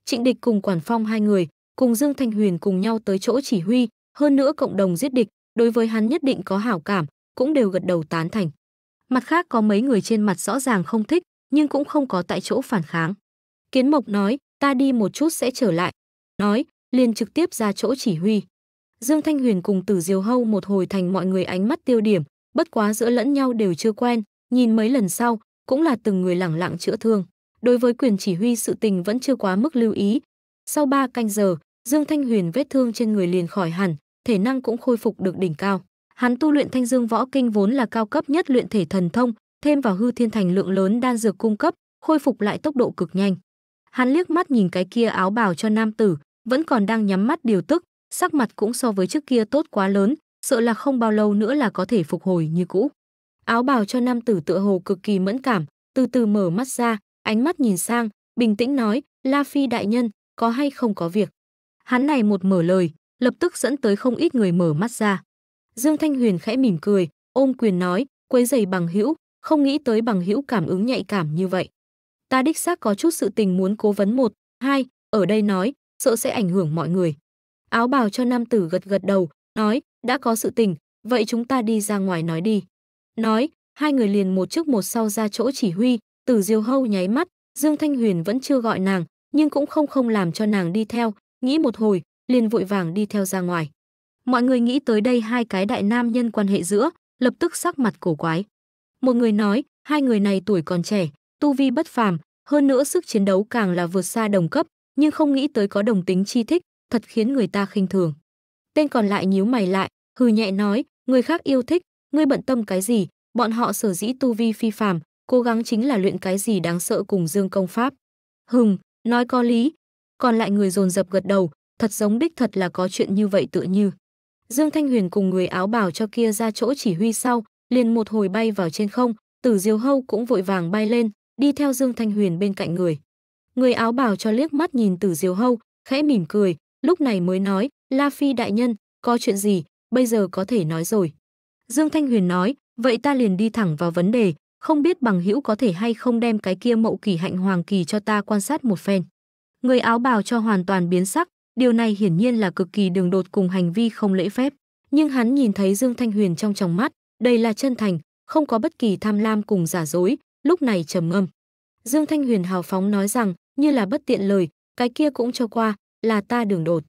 Trịnh Địch cùng Quản Phong hai người, cùng Dương Thanh Huyền cùng nhau tới chỗ chỉ huy, hơn nữa cộng đồng giết địch, đối với hắn nhất định có hảo cảm, cũng đều gật đầu tán thành. Mặt khác có mấy người trên mặt rõ ràng không thích, nhưng cũng không có tại chỗ phản kháng. Kiến Mộc nói, ta đi một chút sẽ trở lại. Nói, liền trực tiếp ra chỗ chỉ huy. Dương Thanh Huyền cùng Tử Diều Hâu một hồi thành mọi người ánh mắt tiêu điểm, bất quá giữa lẫn nhau đều chưa quen, nhìn mấy lần sau, cũng là từng người lẳng lặng chữa thương. Đối với quyền chỉ huy sự tình vẫn chưa quá mức lưu ý. Sau 3 canh giờ, Dương Thanh Huyền vết thương trên người liền khỏi hẳn, thể năng cũng khôi phục được đỉnh cao. Hắn tu luyện Thanh Dương Võ Kinh vốn là cao cấp nhất luyện thể thần thông, thêm vào hư thiên thành lượng lớn đan dược cung cấp, khôi phục lại tốc độ cực nhanh. Hắn liếc mắt nhìn cái kia áo bào cho nam tử, vẫn còn đang nhắm mắt điều tức, sắc mặt cũng so với trước kia tốt quá lớn, sợ là không bao lâu nữa là có thể phục hồi như cũ. Áo bào cho nam tử tựa hồ cực kỳ mẫn cảm, từ từ mở mắt ra, ánh mắt nhìn sang, bình tĩnh nói, La Phi đại nhân, có hay không có việc. Hắn này một mở lời, lập tức dẫn tới không ít người mở mắt ra. Dương Thanh Huyền khẽ mỉm cười, ôm quyền nói, quấy giày bằng hữu, không nghĩ tới bằng hữu cảm ứng nhạy cảm như vậy. Ta đích xác có chút sự tình muốn cố vấn một, hai, ở đây nói, sợ sẽ ảnh hưởng mọi người. Áo bào cho nam tử gật gật đầu, nói, đã có sự tình, vậy chúng ta đi ra ngoài nói đi. Nói, hai người liền một trước một sau ra chỗ chỉ huy, Tử Diêu Hâu nháy mắt, Dương Thanh Huyền vẫn chưa gọi nàng, nhưng cũng không không làm cho nàng đi theo, nghĩ một hồi, liền vội vàng đi theo ra ngoài. Mọi người nghĩ tới đây hai cái đại nam nhân quan hệ giữa, lập tức sắc mặt cổ quái. Một người nói, hai người này tuổi còn trẻ, tu vi bất phàm, hơn nữa sức chiến đấu càng là vượt xa đồng cấp, nhưng không nghĩ tới có đồng tính chi thích, thật khiến người ta khinh thường. Tên còn lại nhíu mày lại, hừ nhẹ nói, người khác yêu thích, ngươi bận tâm cái gì, bọn họ sở dĩ tu vi phi phàm, cố gắng chính là luyện cái gì đáng sợ cùng dương công pháp. Hừm, nói có lý. Còn lại người dồn dập gật đầu, thật giống đích thật là có chuyện như vậy tựa như. Dương Thanh Huyền cùng người áo bảo cho kia ra chỗ chỉ huy sau, liền một hồi bay vào trên không, Tử Diêu Hâu cũng vội vàng bay lên, đi theo Dương Thanh Huyền bên cạnh người. Người áo bảo cho liếc mắt nhìn Tử Diêu Hâu, khẽ mỉm cười, lúc này mới nói, La Phi đại nhân, có chuyện gì, bây giờ có thể nói rồi. Dương Thanh Huyền nói, vậy ta liền đi thẳng vào vấn đề, không biết bằng hữu có thể hay không đem cái kia mậu kỳ hạnh hoàng kỳ cho ta quan sát một phen. Người áo bào cho hoàn toàn biến sắc, Điều này hiển nhiên là cực kỳ đường đột cùng hành vi không lễ phép, nhưng hắn nhìn thấy Dương Thanh Huyền trong tròng mắt, đây là chân thành, không có bất kỳ tham lam cùng giả dối, lúc này trầm ngâm Dương Thanh Huyền hào phóng nói rằng, như là bất tiện lời, cái kia cũng cho qua, là ta đường đột.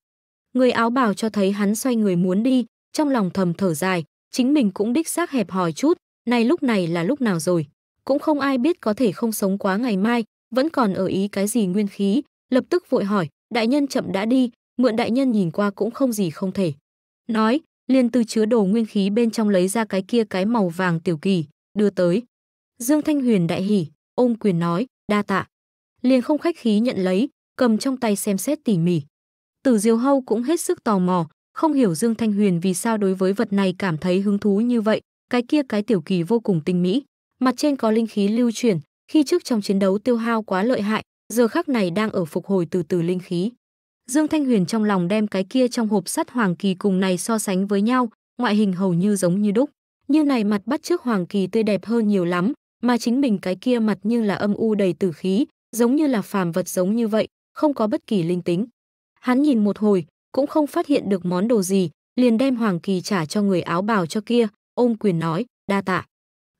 Người áo bào cho thấy hắn xoay người muốn đi, trong lòng thầm thở dài, chính mình cũng đích xác hẹp hòi chút, này lúc này là lúc nào rồi. Cũng không ai biết có thể không sống quá ngày mai, vẫn còn ở ý cái gì nguyên khí, lập tức vội hỏi, đại nhân chậm đã đi, mượn đại nhân nhìn qua cũng không gì không thể. Nói, liền từ chứa đồ nguyên khí bên trong lấy ra cái kia cái màu vàng tiểu kỳ, đưa tới. Dương Thanh Huyền đại hỉ, ôm quyền nói, đa tạ. Liền không khách khí nhận lấy, cầm trong tay xem xét tỉ mỉ. Tử diêu Hâu cũng hết sức tò mò, không hiểu Dương Thanh Huyền vì sao đối với vật này cảm thấy hứng thú như vậy, cái kia cái tiểu kỳ vô cùng tinh mỹ, mặt trên có linh khí lưu chuyển, khi trước trong chiến đấu tiêu hao quá lợi hại, giờ khắc này đang ở phục hồi từ từ linh khí. Dương Thanh Huyền trong lòng đem cái kia trong hộp sắt hoàng kỳ cùng này so sánh với nhau, ngoại hình hầu như giống như đúc, như này mặt bắt trước hoàng kỳ tươi đẹp hơn nhiều lắm, mà chính mình cái kia mặt như là âm u đầy tử khí, giống như là phàm vật giống như vậy, không có bất kỳ linh tính. Hắn nhìn một hồi, cũng không phát hiện được món đồ gì, liền đem hoàng kỳ trả cho người áo bào cho kia, ôm quyền nói, đa tạ.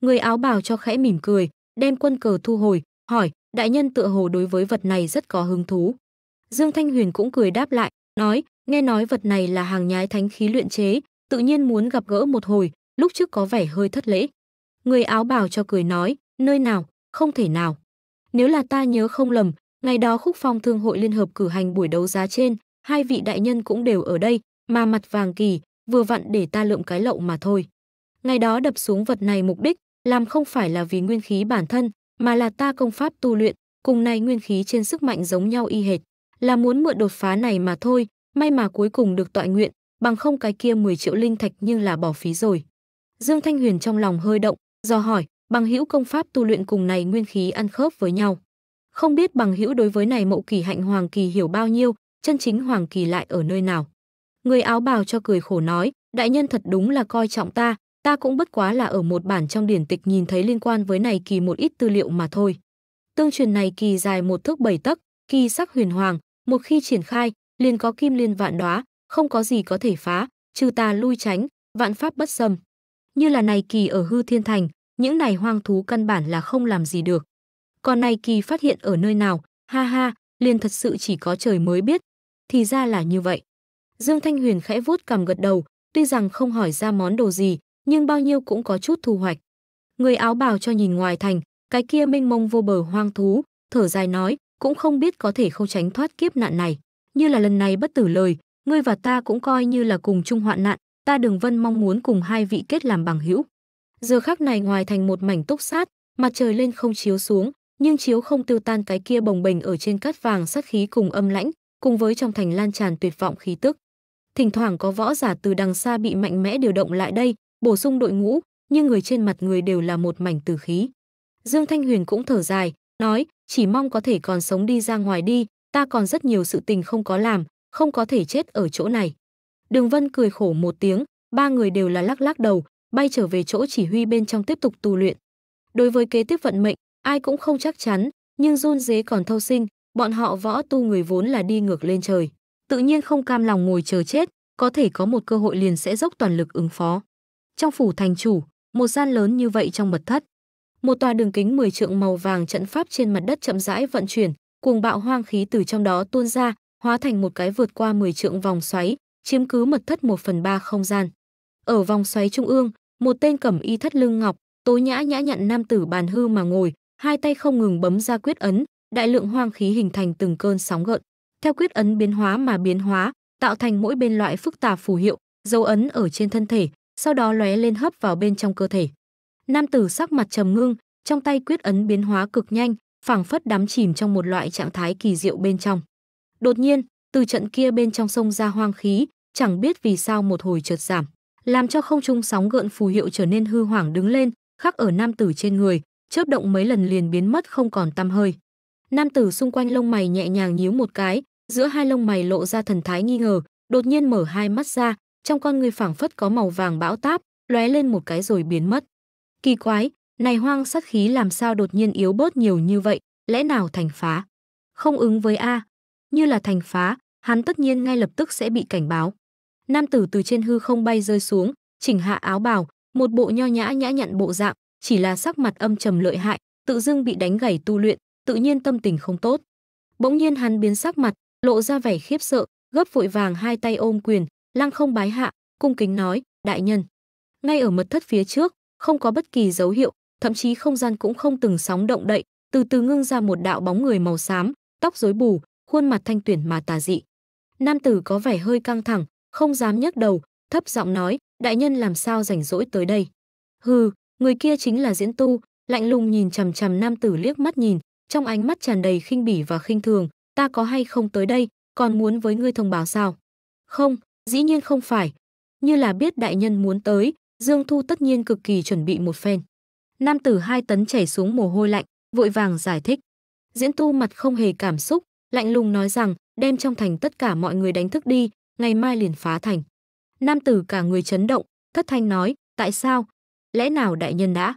Người áo bào cho khẽ mỉm cười, đem quân cờ thu hồi, hỏi, đại nhân tựa hồ đối với vật này rất có hứng thú. Dương Thanh Huyền cũng cười đáp lại, nói, nghe nói vật này là hàng nhái thánh khí luyện chế, tự nhiên muốn gặp gỡ một hồi, lúc trước có vẻ hơi thất lễ. Người áo bào cho cười nói, nơi nào, không thể nào. Nếu là ta nhớ không lầm, ngày đó khúc phong thương hội liên hợp cử hành buổi đấu giá trên, hai vị đại nhân cũng đều ở đây, mà mặt vàng kỳ, vừa vặn để ta lượm cái lậu mà thôi. Ngày đó đập xuống vật này mục đích, làm không phải là vì nguyên khí bản thân, mà là ta công pháp tu luyện, cùng này nguyên khí trên sức mạnh giống nhau y hệt, là muốn mượn đột phá này mà thôi, may mà cuối cùng được tọa nguyện, bằng không cái kia 10 triệu linh thạch nhưng là bỏ phí rồi. Dương Thanh Huyền trong lòng hơi động, do hỏi, bằng hữu công pháp tu luyện cùng này nguyên khí ăn khớp với nhau. Không biết bằng hữu đối với này mậu kỳ hạnh hoàng kỳ hiểu bao nhiêu, chân chính hoàng kỳ lại ở nơi nào. Người áo bào cho cười khổ nói, đại nhân thật đúng là coi trọng ta, Ta cũng bất quá là ở một bản trong điển tịch nhìn thấy liên quan với này kỳ một ít tư liệu mà thôi. Tương truyền này kỳ dài một thước bảy tấc, kỳ sắc huyền hoàng, một khi triển khai, liền có kim liên vạn đóa, không có gì có thể phá, trừ ta lui tránh, vạn pháp bất xâm. Như là này kỳ ở hư thiên thành, những này hoang thú căn bản là không làm gì được. Còn này kỳ phát hiện ở nơi nào, ha ha, liền thật sự chỉ có trời mới biết. Thì ra là như vậy. Dương Thanh Huyền khẽ vuốt cằm gật đầu, tuy rằng không hỏi ra món đồ gì, nhưng bao nhiêu cũng có chút thu hoạch. Người áo bào cho nhìn ngoài thành, cái kia mênh mông vô bờ hoang thú, thở dài nói, cũng không biết có thể không tránh thoát kiếp nạn này. Như là lần này bất tử lời, ngươi và ta cũng coi như là cùng chung hoạn nạn, ta Đường Vân mong muốn cùng hai vị kết làm bằng hữu. Giờ khắc này ngoài thành một mảnh túc sát, mặt trời lên không chiếu xuống, nhưng chiếu không tiêu tan cái kia bồng bềnh ở trên cát vàng sát khí cùng âm lãnh, cùng với trong thành lan tràn tuyệt vọng khí tức. Thỉnh thoảng có võ giả từ đằng xa bị mạnh mẽ điều động lại đây, bổ sung đội ngũ, nhưng người trên mặt người đều là một mảnh tử khí. Dương Thanh Huyền cũng thở dài, nói, chỉ mong có thể còn sống đi ra ngoài đi, ta còn rất nhiều sự tình không có làm, không có thể chết ở chỗ này. Đường Vân cười khổ một tiếng, ba người đều là lắc lắc đầu, bay trở về chỗ chỉ huy bên trong tiếp tục tu luyện. Đối với kế tiếp vận mệnh, ai cũng không chắc chắn, nhưng run dế còn thâu sinh, bọn họ võ tu người vốn là đi ngược lên trời. Tự nhiên không cam lòng ngồi chờ chết, có thể có một cơ hội liền sẽ dốc toàn lực ứng phó. Trong phủ thành chủ, một gian lớn như vậy trong mật thất. Một tòa đường kính 10 trượng màu vàng trận pháp trên mặt đất chậm rãi vận chuyển, cuồng bạo hoang khí từ trong đó tuôn ra, hóa thành một cái vượt qua 10 trượng vòng xoáy, chiếm cứ mật thất 1 phần 3 không gian. Ở vòng xoáy trung ương, một tên cẩm y thất lưng ngọc, tối nhã nhã nhặn nam tử bàn hư mà ngồi, hai tay không ngừng bấm ra quyết ấn, đại lượng hoang khí hình thành từng cơn sóng gợn. Theo quyết ấn biến hóa mà biến hóa, tạo thành mỗi bên loại phức tạp phù hiệu, dấu ấn ở trên thân thể, sau đó lóe lên hấp vào bên trong cơ thể. Nam tử sắc mặt trầm ngưng, trong tay quyết ấn biến hóa cực nhanh, phảng phất đắm chìm trong một loại trạng thái kỳ diệu bên trong. Đột nhiên, từ trận kia bên trong sông ra hoang khí, chẳng biết vì sao một hồi chợt giảm, làm cho không trung sóng gợn phù hiệu trở nên hư hoảng đứng lên, khắc ở nam tử trên người, chớp động mấy lần liền biến mất không còn tăm hơi. Nam tử xung quanh lông mày nhẹ nhàng nhíu một cái, giữa hai lông mày lộ ra thần thái nghi ngờ, đột nhiên mở hai mắt ra, trong con người phảng phất có màu vàng bão táp, lóe lên một cái rồi biến mất. Kỳ quái, này hoang sát khí làm sao đột nhiên yếu bớt nhiều như vậy, lẽ nào thành phá? Không ứng với A. Như là thành phá, hắn tất nhiên ngay lập tức sẽ bị cảnh báo. Nam tử từ trên hư không bay rơi xuống, chỉnh hạ áo bào, một bộ nho nhã nhã nhận bộ dạng, chỉ là sắc mặt âm trầm lợi hại, tự dưng bị đánh gãy tu luyện, tự nhiên tâm tình không tốt. Bỗng nhiên hắn biến sắc mặt, lộ ra vẻ khiếp sợ, gấp vội vàng hai tay ôm quyền, Lăng không bái hạ, cung kính nói, đại nhân. Ngay ở mật thất phía trước, không có bất kỳ dấu hiệu, thậm chí không gian cũng không từng sóng động đậy, từ từ ngưng ra một đạo bóng người màu xám, tóc rối bù, khuôn mặt thanh tuyển mà tà dị. Nam tử có vẻ hơi căng thẳng, không dám nhấc đầu, thấp giọng nói, đại nhân làm sao rảnh rỗi tới đây. Hừ, người kia chính là diễn tu, lạnh lùng nhìn chằm chằm nam tử liếc mắt nhìn, trong ánh mắt tràn đầy khinh bỉ và khinh thường, ta có hay không tới đây, còn muốn với ngươi thông báo sao? Không, Dĩ nhiên không phải. Như là biết đại nhân muốn tới, Dương Thu tất nhiên cực kỳ chuẩn bị một phen. Nam tử hai tấn chảy xuống mồ hôi lạnh, vội vàng giải thích. Diễn tu mặt không hề cảm xúc, lạnh lùng nói rằng đem trong thành tất cả mọi người đánh thức đi, ngày mai liền phá thành. Nam tử cả người chấn động, thất thanh nói, tại sao? Lẽ nào đại nhân đã?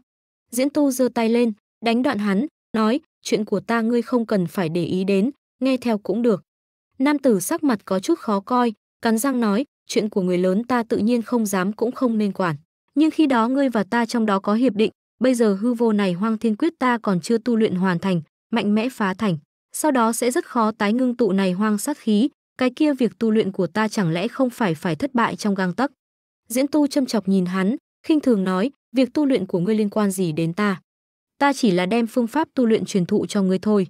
Diễn tu giơ tay lên, đánh đoạn hắn, nói, chuyện của ta ngươi không cần phải để ý đến, nghe theo cũng được. Nam tử sắc mặt có chút khó coi, cắn răng nói, chuyện của người lớn ta tự nhiên không dám cũng không nên quản. Nhưng khi đó ngươi và ta trong đó có hiệp định, bây giờ hư vô này hoang thiên quyết ta còn chưa tu luyện hoàn thành, mạnh mẽ phá thành. Sau đó sẽ rất khó tái ngưng tụ này hoang sát khí, cái kia việc tu luyện của ta chẳng lẽ không phải phải thất bại trong gang tấc. Diễn tu châm chọc nhìn hắn, khinh thường nói, việc tu luyện của ngươi liên quan gì đến ta? Ta chỉ là đem phương pháp tu luyện truyền thụ cho ngươi thôi.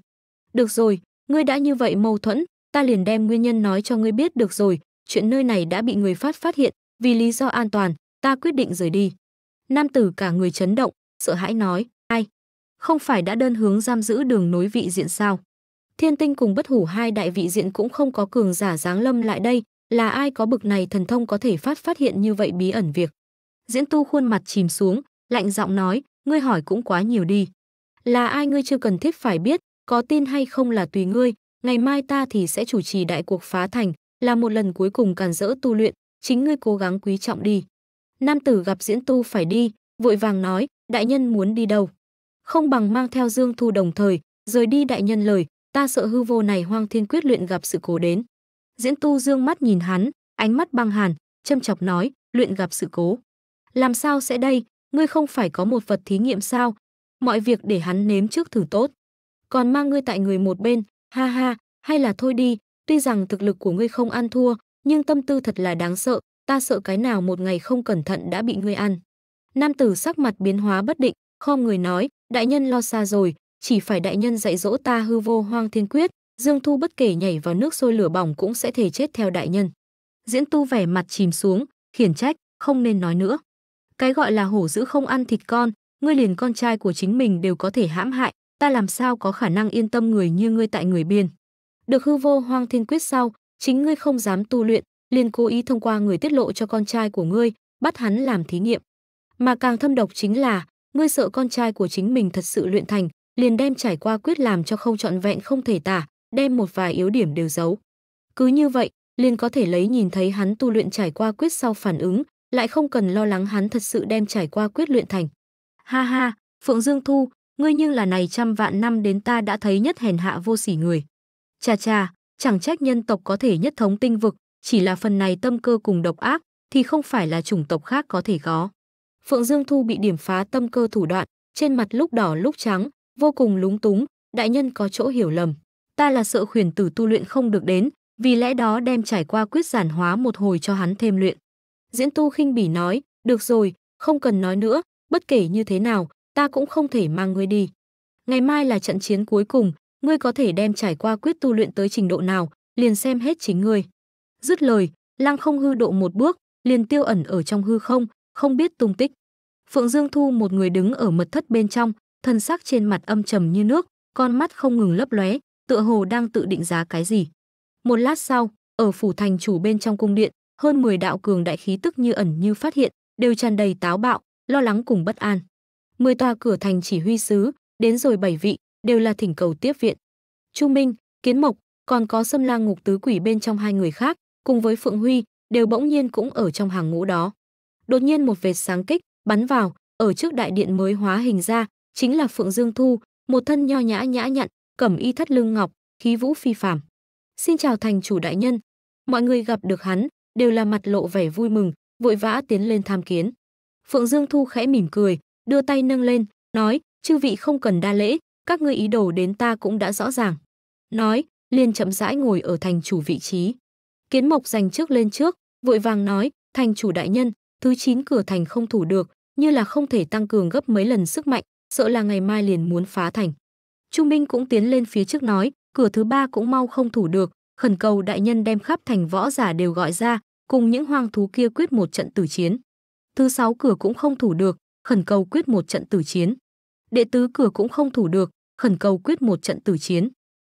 Được rồi, ngươi đã như vậy mâu thuẫn, ta liền đem nguyên nhân nói cho ngươi biết được rồi, chuyện nơi này đã bị người Pháp phát hiện, vì lý do an toàn, ta quyết định rời đi. Nam tử cả người chấn động, sợ hãi nói, ai? Không phải đã đơn hướng giam giữ đường nối vị diện sao? Thiên tinh cùng bất hủ hai đại vị diện cũng không có cường giả giáng lâm lại đây, là ai có bực này thần thông có thể phát phát hiện như vậy bí ẩn việc. Diễn tu khuôn mặt chìm xuống, lạnh giọng nói, ngươi hỏi cũng quá nhiều đi. Là ai ngươi chưa cần thiết phải biết, có tin hay không là tùy ngươi, ngày mai ta thì sẽ chủ trì đại cuộc phá thành, là một lần cuối cùng cản rỡ tu luyện, chính ngươi cố gắng quý trọng đi. Nam tử gặp diễn tu phải đi, vội vàng nói, đại nhân muốn đi đâu? Không bằng mang theo Dương Thu đồng thời, rời đi đại nhân lời, ta sợ hư vô này hoang thiên quyết luyện gặp sự cố đến. Diễn tu dương mắt nhìn hắn, ánh mắt băng hàn, châm chọc nói, luyện gặp sự cố. Làm sao sẽ đây, ngươi không phải có một vật thí nghiệm sao? Mọi việc để hắn nếm trước thử tốt. Còn mang ngươi tại người một bên, ha ha, hay là thôi đi, Tuy rằng thực lực của ngươi không ăn thua, nhưng tâm tư thật là đáng sợ, ta sợ cái nào một ngày không cẩn thận đã bị ngươi ăn. Nam tử sắc mặt biến hóa bất định, khom người nói, đại nhân lo xa rồi, chỉ phải đại nhân dạy dỗ ta hư vô hoang thiên quyết, Dương Thu bất kể nhảy vào nước sôi lửa bỏng cũng sẽ thể chết theo đại nhân. Diễn Tu vẻ mặt chìm xuống, khiển trách, không nên nói nữa. Cái gọi là hổ dữ không ăn thịt con, ngươi liền con trai của chính mình đều có thể hãm hại, ta làm sao có khả năng yên tâm người như ngươi tại người biên. Được hư vô hoang thiên quyết sau, chính ngươi không dám tu luyện, liền cố ý thông qua người tiết lộ cho con trai của ngươi, bắt hắn làm thí nghiệm. Mà càng thâm độc chính là, ngươi sợ con trai của chính mình thật sự luyện thành, liền đem trải qua quyết làm cho không trọn vẹn không thể tả, đem một vài yếu điểm đều giấu. Cứ như vậy, liền có thể lấy nhìn thấy hắn tu luyện trải qua quyết sau phản ứng, lại không cần lo lắng hắn thật sự đem trải qua quyết luyện thành. Ha ha, Phượng Dương Thu, ngươi nhưng là này trăm vạn năm đến ta đã thấy nhất hèn hạ vô sỉ người. Cha cha, chẳng trách nhân tộc có thể nhất thống tinh vực, chỉ là phần này tâm cơ cùng độc ác thì không phải là chủng tộc khác có thể có. Phượng Dương Thu bị điểm phá tâm cơ thủ đoạn, trên mặt lúc đỏ lúc trắng, vô cùng lúng túng, đại nhân có chỗ hiểu lầm. Ta là sợ khuyển tử tu luyện không được đến, vì lẽ đó đem trải qua quyết giản hóa một hồi cho hắn thêm luyện. Diễn tu khinh bỉ nói, được rồi, không cần nói nữa, bất kể như thế nào, ta cũng không thể mang ngươi đi. Ngày mai là trận chiến cuối cùng, ngươi có thể đem trải qua quyết tu luyện tới trình độ nào, liền xem hết chính ngươi. Dứt lời, Lăng không hư độ một bước, liền tiêu ẩn ở trong hư không, không biết tung tích. Phượng Dương Thu một người đứng ở mật thất bên trong, thân xác trên mặt âm trầm như nước, con mắt không ngừng lấp lóe, tựa hồ đang tự định giá cái gì. Một lát sau, ở phủ thành chủ bên trong cung điện, hơn 10 đạo cường đại khí tức như ẩn như phát hiện, đều tràn đầy táo bạo, lo lắng cùng bất an. Mười tòa cửa thành chỉ huy sứ, đến rồi bảy vị, đều là thỉnh cầu tiếp viện. Chu Minh, Kiến Mộc, còn có Sâm Lang Ngục Tứ Quỷ bên trong hai người khác, cùng với Phượng Huy, đều bỗng nhiên cũng ở trong hàng ngũ đó. Đột nhiên một vệt sáng kích bắn vào, ở trước đại điện mới hóa hình ra, chính là Phượng Dương Thu, một thân nho nhã nhã nhặn, cẩm y thắt lưng ngọc, khí vũ phi phàm. Xin chào thành chủ đại nhân. Mọi người gặp được hắn đều là mặt lộ vẻ vui mừng, vội vã tiến lên tham kiến. Phượng Dương Thu khẽ mỉm cười, đưa tay nâng lên, nói: "Chư vị không cần đa lễ, các ngươi ý đồ đến ta cũng đã rõ ràng. Nói, liền chậm rãi ngồi ở thành chủ vị trí. Kiến mộc giành trước lên trước, vội vàng nói, thành chủ đại nhân, thứ 9 cửa thành không thủ được, như là không thể tăng cường gấp mấy lần sức mạnh, sợ là ngày mai liền muốn phá thành. Trung Minh cũng tiến lên phía trước nói, cửa thứ ba cũng mau không thủ được, khẩn cầu đại nhân đem khắp thành võ giả đều gọi ra, cùng những hoang thú kia quyết một trận tử chiến. Thứ sáu cửa cũng không thủ được, khẩn cầu quyết một trận tử chiến. Đệ tứ cửa cũng không thủ được, khẩn cầu quyết một trận tử chiến.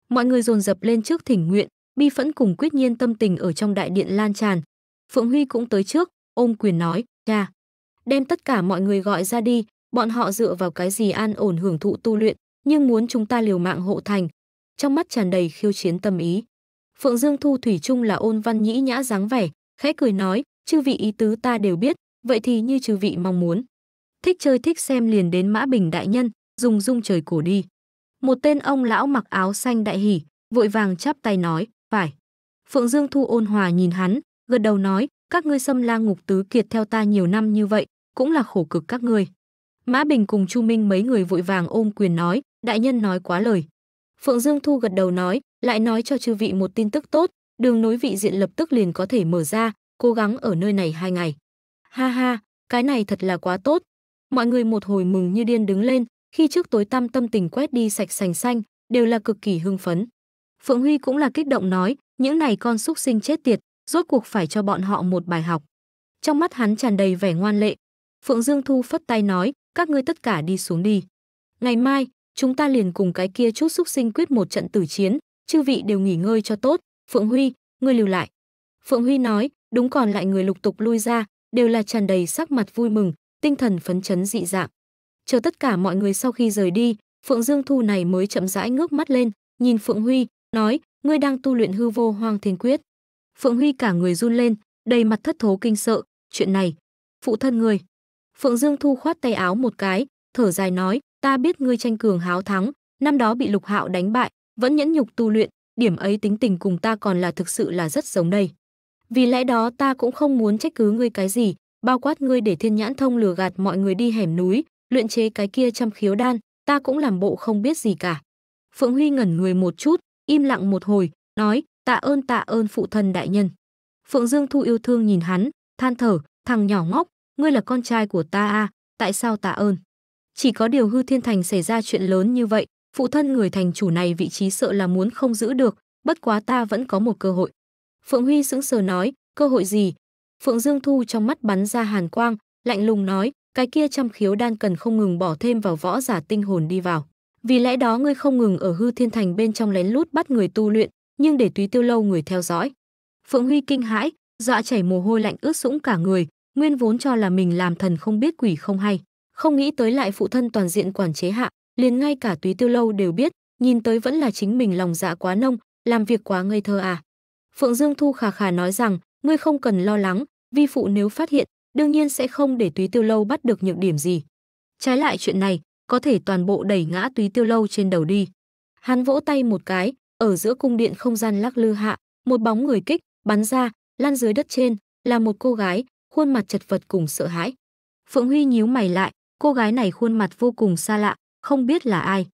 Mọi người dồn dập lên trước thỉnh nguyện, bi phẫn cùng quyết nhiên tâm tình ở trong đại điện lan tràn. Phượng Huy cũng tới trước, ôm quyền nói, cha, đem tất cả mọi người gọi ra đi, bọn họ dựa vào cái gì an ổn hưởng thụ tu luyện, nhưng muốn chúng ta liều mạng hộ thành. Trong mắt tràn đầy khiêu chiến tâm ý. Phượng Dương Thu Thủy chung là ôn văn nhĩ nhã dáng vẻ, khẽ cười nói, chư vị ý tứ ta đều biết, vậy thì như chư vị mong muốn. Thích chơi thích xem liền đến Mã Bình Đại Nhân, dùng dung trời cổ đi. Một tên ông lão mặc áo xanh đại hỉ, vội vàng chắp tay nói, phải. Phượng Dương Thu ôn hòa nhìn hắn, gật đầu nói, các ngươi xâm la ngục tứ kiệt theo ta nhiều năm như vậy, cũng là khổ cực các ngươi. Mã Bình cùng Chu Minh mấy người vội vàng ôm quyền nói, đại nhân nói quá lời. Phượng Dương Thu gật đầu nói, lại nói cho chư vị một tin tức tốt, đường nối vị diện lập tức liền có thể mở ra, cố gắng ở nơi này hai ngày. Ha ha, cái này thật là quá tốt. Mọi người một hồi mừng như điên đứng lên, khi trước tối tăm tâm tình quét đi sạch sành xanh, đều là cực kỳ hưng phấn. Phượng Huy cũng là kích động nói, những này con súc sinh chết tiệt, rốt cuộc phải cho bọn họ một bài học. Trong mắt hắn tràn đầy vẻ ngoan lệ. Phượng Dương Thu phất tay nói, các ngươi tất cả đi xuống đi. Ngày mai, chúng ta liền cùng cái kia chút xúc sinh quyết một trận tử chiến, chư vị đều nghỉ ngơi cho tốt, Phượng Huy, ngươi lưu lại. Phượng Huy nói, đúng còn lại người lục tục lui ra, đều là tràn đầy sắc mặt vui mừng, tinh thần phấn chấn dị dạng chờ tất cả mọi người sau khi rời đi phượng dương thu này mới chậm rãi ngước mắt lên nhìn phượng huy nói ngươi đang tu luyện hư vô hoang thiên quyết phượng huy cả người run lên đầy mặt thất thố kinh sợ chuyện này phụ thân người phượng dương thu khoát tay áo một cái thở dài nói ta biết ngươi tranh cường háo thắng năm đó bị lục hạo đánh bại vẫn nhẫn nhục tu luyện điểm ấy tính tình cùng ta còn là thực sự là rất giống đây vì lẽ đó ta cũng không muốn trách cứ ngươi cái gì bao quát ngươi để thiên nhãn thông lừa gạt mọi người đi hẻm núi luyện chế cái kia trăm khiếu đan, ta cũng làm bộ không biết gì cả. Phượng Huy ngẩn người một chút, im lặng một hồi, nói, tạ ơn tạ ơn phụ thân đại nhân. Phượng Dương Thu yêu thương nhìn hắn, than thở, thằng nhỏ ngốc, ngươi là con trai của ta à, tại sao tạ ơn? Chỉ có điều hư thiên thành xảy ra chuyện lớn như vậy, phụ thân người thành chủ này vị trí sợ là muốn không giữ được, bất quá ta vẫn có một cơ hội. Phượng Huy sững sờ nói, cơ hội gì? Phượng Dương Thu trong mắt bắn ra hàn quang, lạnh lùng nói, cái kia trăm khiếu đan cần không ngừng bỏ thêm vào võ giả tinh hồn đi vào. Vì lẽ đó ngươi không ngừng ở hư thiên thành bên trong lén lút bắt người tu luyện, nhưng để túy tiêu lâu người theo dõi. Phượng Huy kinh hãi, dọa chảy mồ hôi lạnh ướt sũng cả người, nguyên vốn cho là mình làm thần không biết quỷ không hay, không nghĩ tới lại phụ thân toàn diện quản chế hạ, liền ngay cả túy tiêu lâu đều biết, nhìn tới vẫn là chính mình lòng dạ quá nông, làm việc quá ngây thơ à. Phượng Dương Thu khà khà nói rằng, ngươi không cần lo lắng, vi phụ nếu phát hiện, đương nhiên sẽ không để túy tiêu lâu bắt được nhược điểm gì. Trái lại chuyện này, có thể toàn bộ đẩy ngã túy tiêu lâu trên đầu đi. Hắn vỗ tay một cái, ở giữa cung điện không gian lắc lư hạ, một bóng người kích, bắn ra, lăn dưới đất trên, là một cô gái, khuôn mặt chật vật cùng sợ hãi. Phượng Huy nhíu mày lại, cô gái này khuôn mặt vô cùng xa lạ, không biết là ai.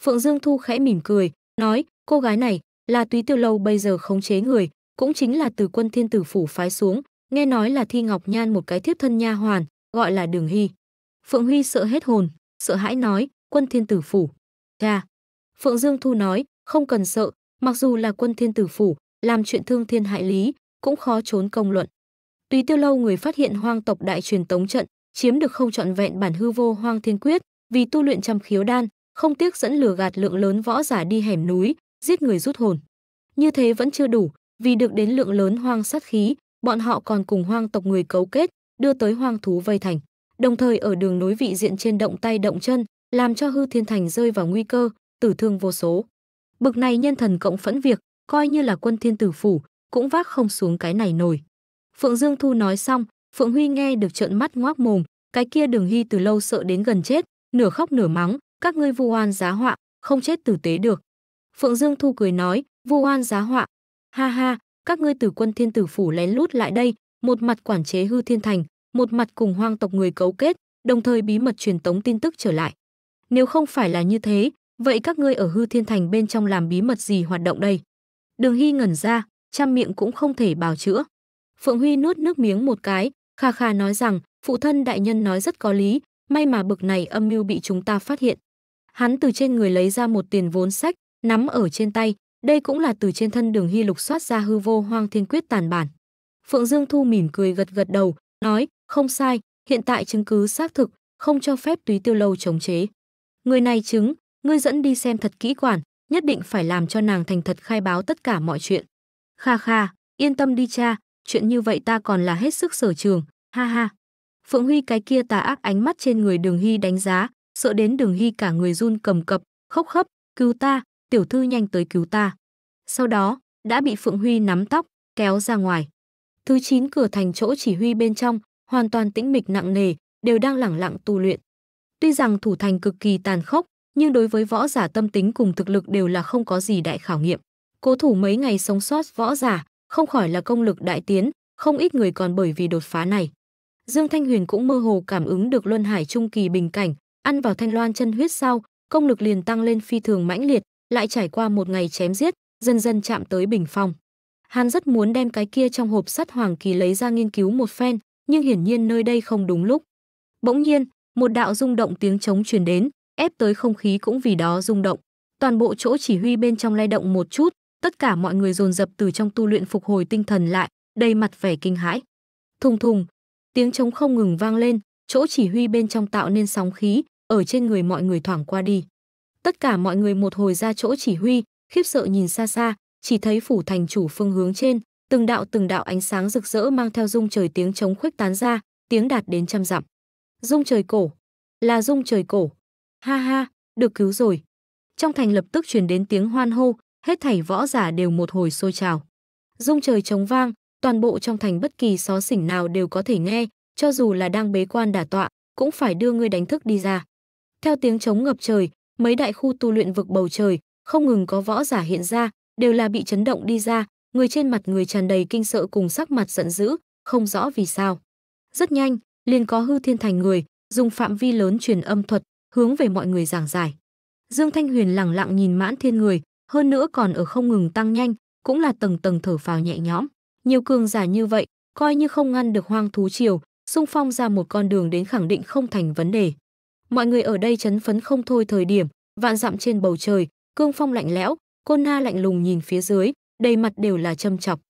Phượng Dương Thu khẽ mỉm cười, nói, cô gái này, là túy tiêu lâu bây giờ khống chế người, cũng chính là từ quân thiên tử phủ phái xuống, nghe nói là Thi Ngọc Nhan một cái thiếp thân nha hoàn, gọi là Đường Hy. Phượng Huy sợ hết hồn, sợ hãi nói, quân thiên tử phủ. Cha! Phượng Dương Thu nói, không cần sợ, mặc dù là quân thiên tử phủ, làm chuyện thương thiên hại lý, cũng khó trốn công luận. Tuy tiêu lâu người phát hiện hoang tộc đại truyền tống trận, chiếm được không trọn vẹn bản hư vô hoang thiên quyết, vì tu luyện trăm khiếu đan, không tiếc dẫn lừa gạt lượng lớn võ giả đi hẻm núi, giết người rút hồn. Như thế vẫn chưa đủ, vì được đến lượng lớn hoang sát khí, bọn họ còn cùng hoang tộc người cấu kết, đưa tới hoang thú vây thành. Đồng thời ở đường nối vị diện trên động tay động chân, làm cho hư thiên thành rơi vào nguy cơ, tử thương vô số. Bực này nhân thần cộng phẫn việc, coi như là quân thiên tử phủ, cũng vác không xuống cái này nổi. Phượng Dương Thu nói xong, Phượng Huy nghe được trợn mắt ngoác mồm, cái kia đường hy từ lâu sợ đến gần chết, nửa khóc nửa mắng, các ngươi vu oan giá họa, không chết tử tế được. Phượng Dương Thu cười nói, vu oan giá họa. Ha ha, các ngươi từ quân thiên tử phủ lén lút lại đây, một mặt quản chế hư thiên thành, một mặt cùng hoang tộc người cấu kết, đồng thời bí mật truyền tống tin tức trở lại. Nếu không phải là như thế, vậy các ngươi ở hư thiên thành bên trong làm bí mật gì hoạt động đây? Đường Hy ngẩn ra, trăm miệng cũng không thể bào chữa. Phượng Huy nuốt nước miếng một cái, kha kha nói rằng, phụ thân đại nhân nói rất có lý, may mà bực này âm mưu bị chúng ta phát hiện. Hắn từ trên người lấy ra một tiền vốn sách, nắm ở trên tay, đây cũng là từ trên thân Đường Hy lục soát ra hư vô hoang thiên quyết tàn bản. Phượng Dương Thu mỉm cười gật gật đầu, nói, không sai, hiện tại chứng cứ xác thực, không cho phép túy tiêu lâu chống chế. Người này chứng, ngươi dẫn đi xem thật kỹ quản, nhất định phải làm cho nàng thành thật khai báo tất cả mọi chuyện. Kha kha, yên tâm đi cha, chuyện như vậy ta còn là hết sức sở trường, ha ha. Phượng Huy cái kia tà ác ánh mắt trên người Đường Hy đánh giá, sợ đến Đường Hy cả người run cầm cập, khóc khấp, cứu ta, tiểu thư nhanh tới cứu ta. Sau đó, đã bị Phượng Huy nắm tóc, kéo ra ngoài. Thứ chín cửa thành chỗ chỉ huy bên trong, hoàn toàn tĩnh mịch nặng nề, đều đang lẳng lặng tu luyện. Tuy rằng thủ thành cực kỳ tàn khốc, nhưng đối với võ giả tâm tính cùng thực lực đều là không có gì đại khảo nghiệm. Cố thủ mấy ngày sống sót võ giả, không khỏi là công lực đại tiến, không ít người còn bởi vì đột phá này. Dương Thanh Huyền cũng mơ hồ cảm ứng được Luân Hải trung kỳ bình cảnh, ăn vào thanh loan chân huyết sau, công lực liền tăng lên phi thường mãnh liệt, lại trải qua một ngày chém giết, dần dần chạm tới bình phong. Hắn rất muốn đem cái kia trong hộp sắt hoàng kỳ lấy ra nghiên cứu một phen, nhưng hiển nhiên nơi đây không đúng lúc. Bỗng nhiên, một đạo rung động tiếng trống truyền đến, ép tới không khí cũng vì đó rung động. Toàn bộ chỗ chỉ huy bên trong lay động một chút, tất cả mọi người dồn dập từ trong tu luyện phục hồi tinh thần lại, đầy mặt vẻ kinh hãi. Thùng thùng, tiếng trống không ngừng vang lên, chỗ chỉ huy bên trong tạo nên sóng khí, ở trên người mọi người thoảng qua đi. Tất cả mọi người một hồi ra chỗ chỉ huy, khiếp sợ nhìn xa xa, chỉ thấy phủ thành chủ phương hướng trên, từng đạo từng đạo ánh sáng rực rỡ mang theo dung trời tiếng trống khuếch tán ra, tiếng đạt đến trăm dặm. Dung trời cổ, là dung trời cổ. Ha ha, được cứu rồi. Trong thành lập tức truyền đến tiếng hoan hô, hết thảy võ giả đều một hồi sôi trào. Dung trời trống vang, toàn bộ trong thành bất kỳ xó xỉnh nào đều có thể nghe, cho dù là đang bế quan đả tọa, cũng phải đưa ngươi đánh thức đi ra. Theo tiếng trống ngập trời, mấy đại khu tu luyện vực bầu trời, không ngừng có võ giả hiện ra, đều là bị chấn động đi ra, người trên mặt người tràn đầy kinh sợ cùng sắc mặt giận dữ, không rõ vì sao. Rất nhanh, liền có hư thiên thành người, dùng phạm vi lớn truyền âm thuật, hướng về mọi người giảng giải. Dương Thanh Huyền lặng lặng nhìn mãn thiên người, hơn nữa còn ở không ngừng tăng nhanh, cũng là tầng tầng thở phào nhẹ nhõm. Nhiều cường giả như vậy, coi như không ngăn được hoang thú triều, xung phong ra một con đường đến khẳng định không thành vấn đề mọi người ở đây chấn phấn không thôi thời điểm vạn dặm trên bầu trời cương phong lạnh lẽo côn na lạnh lùng nhìn phía dưới đầy mặt đều là châm chọc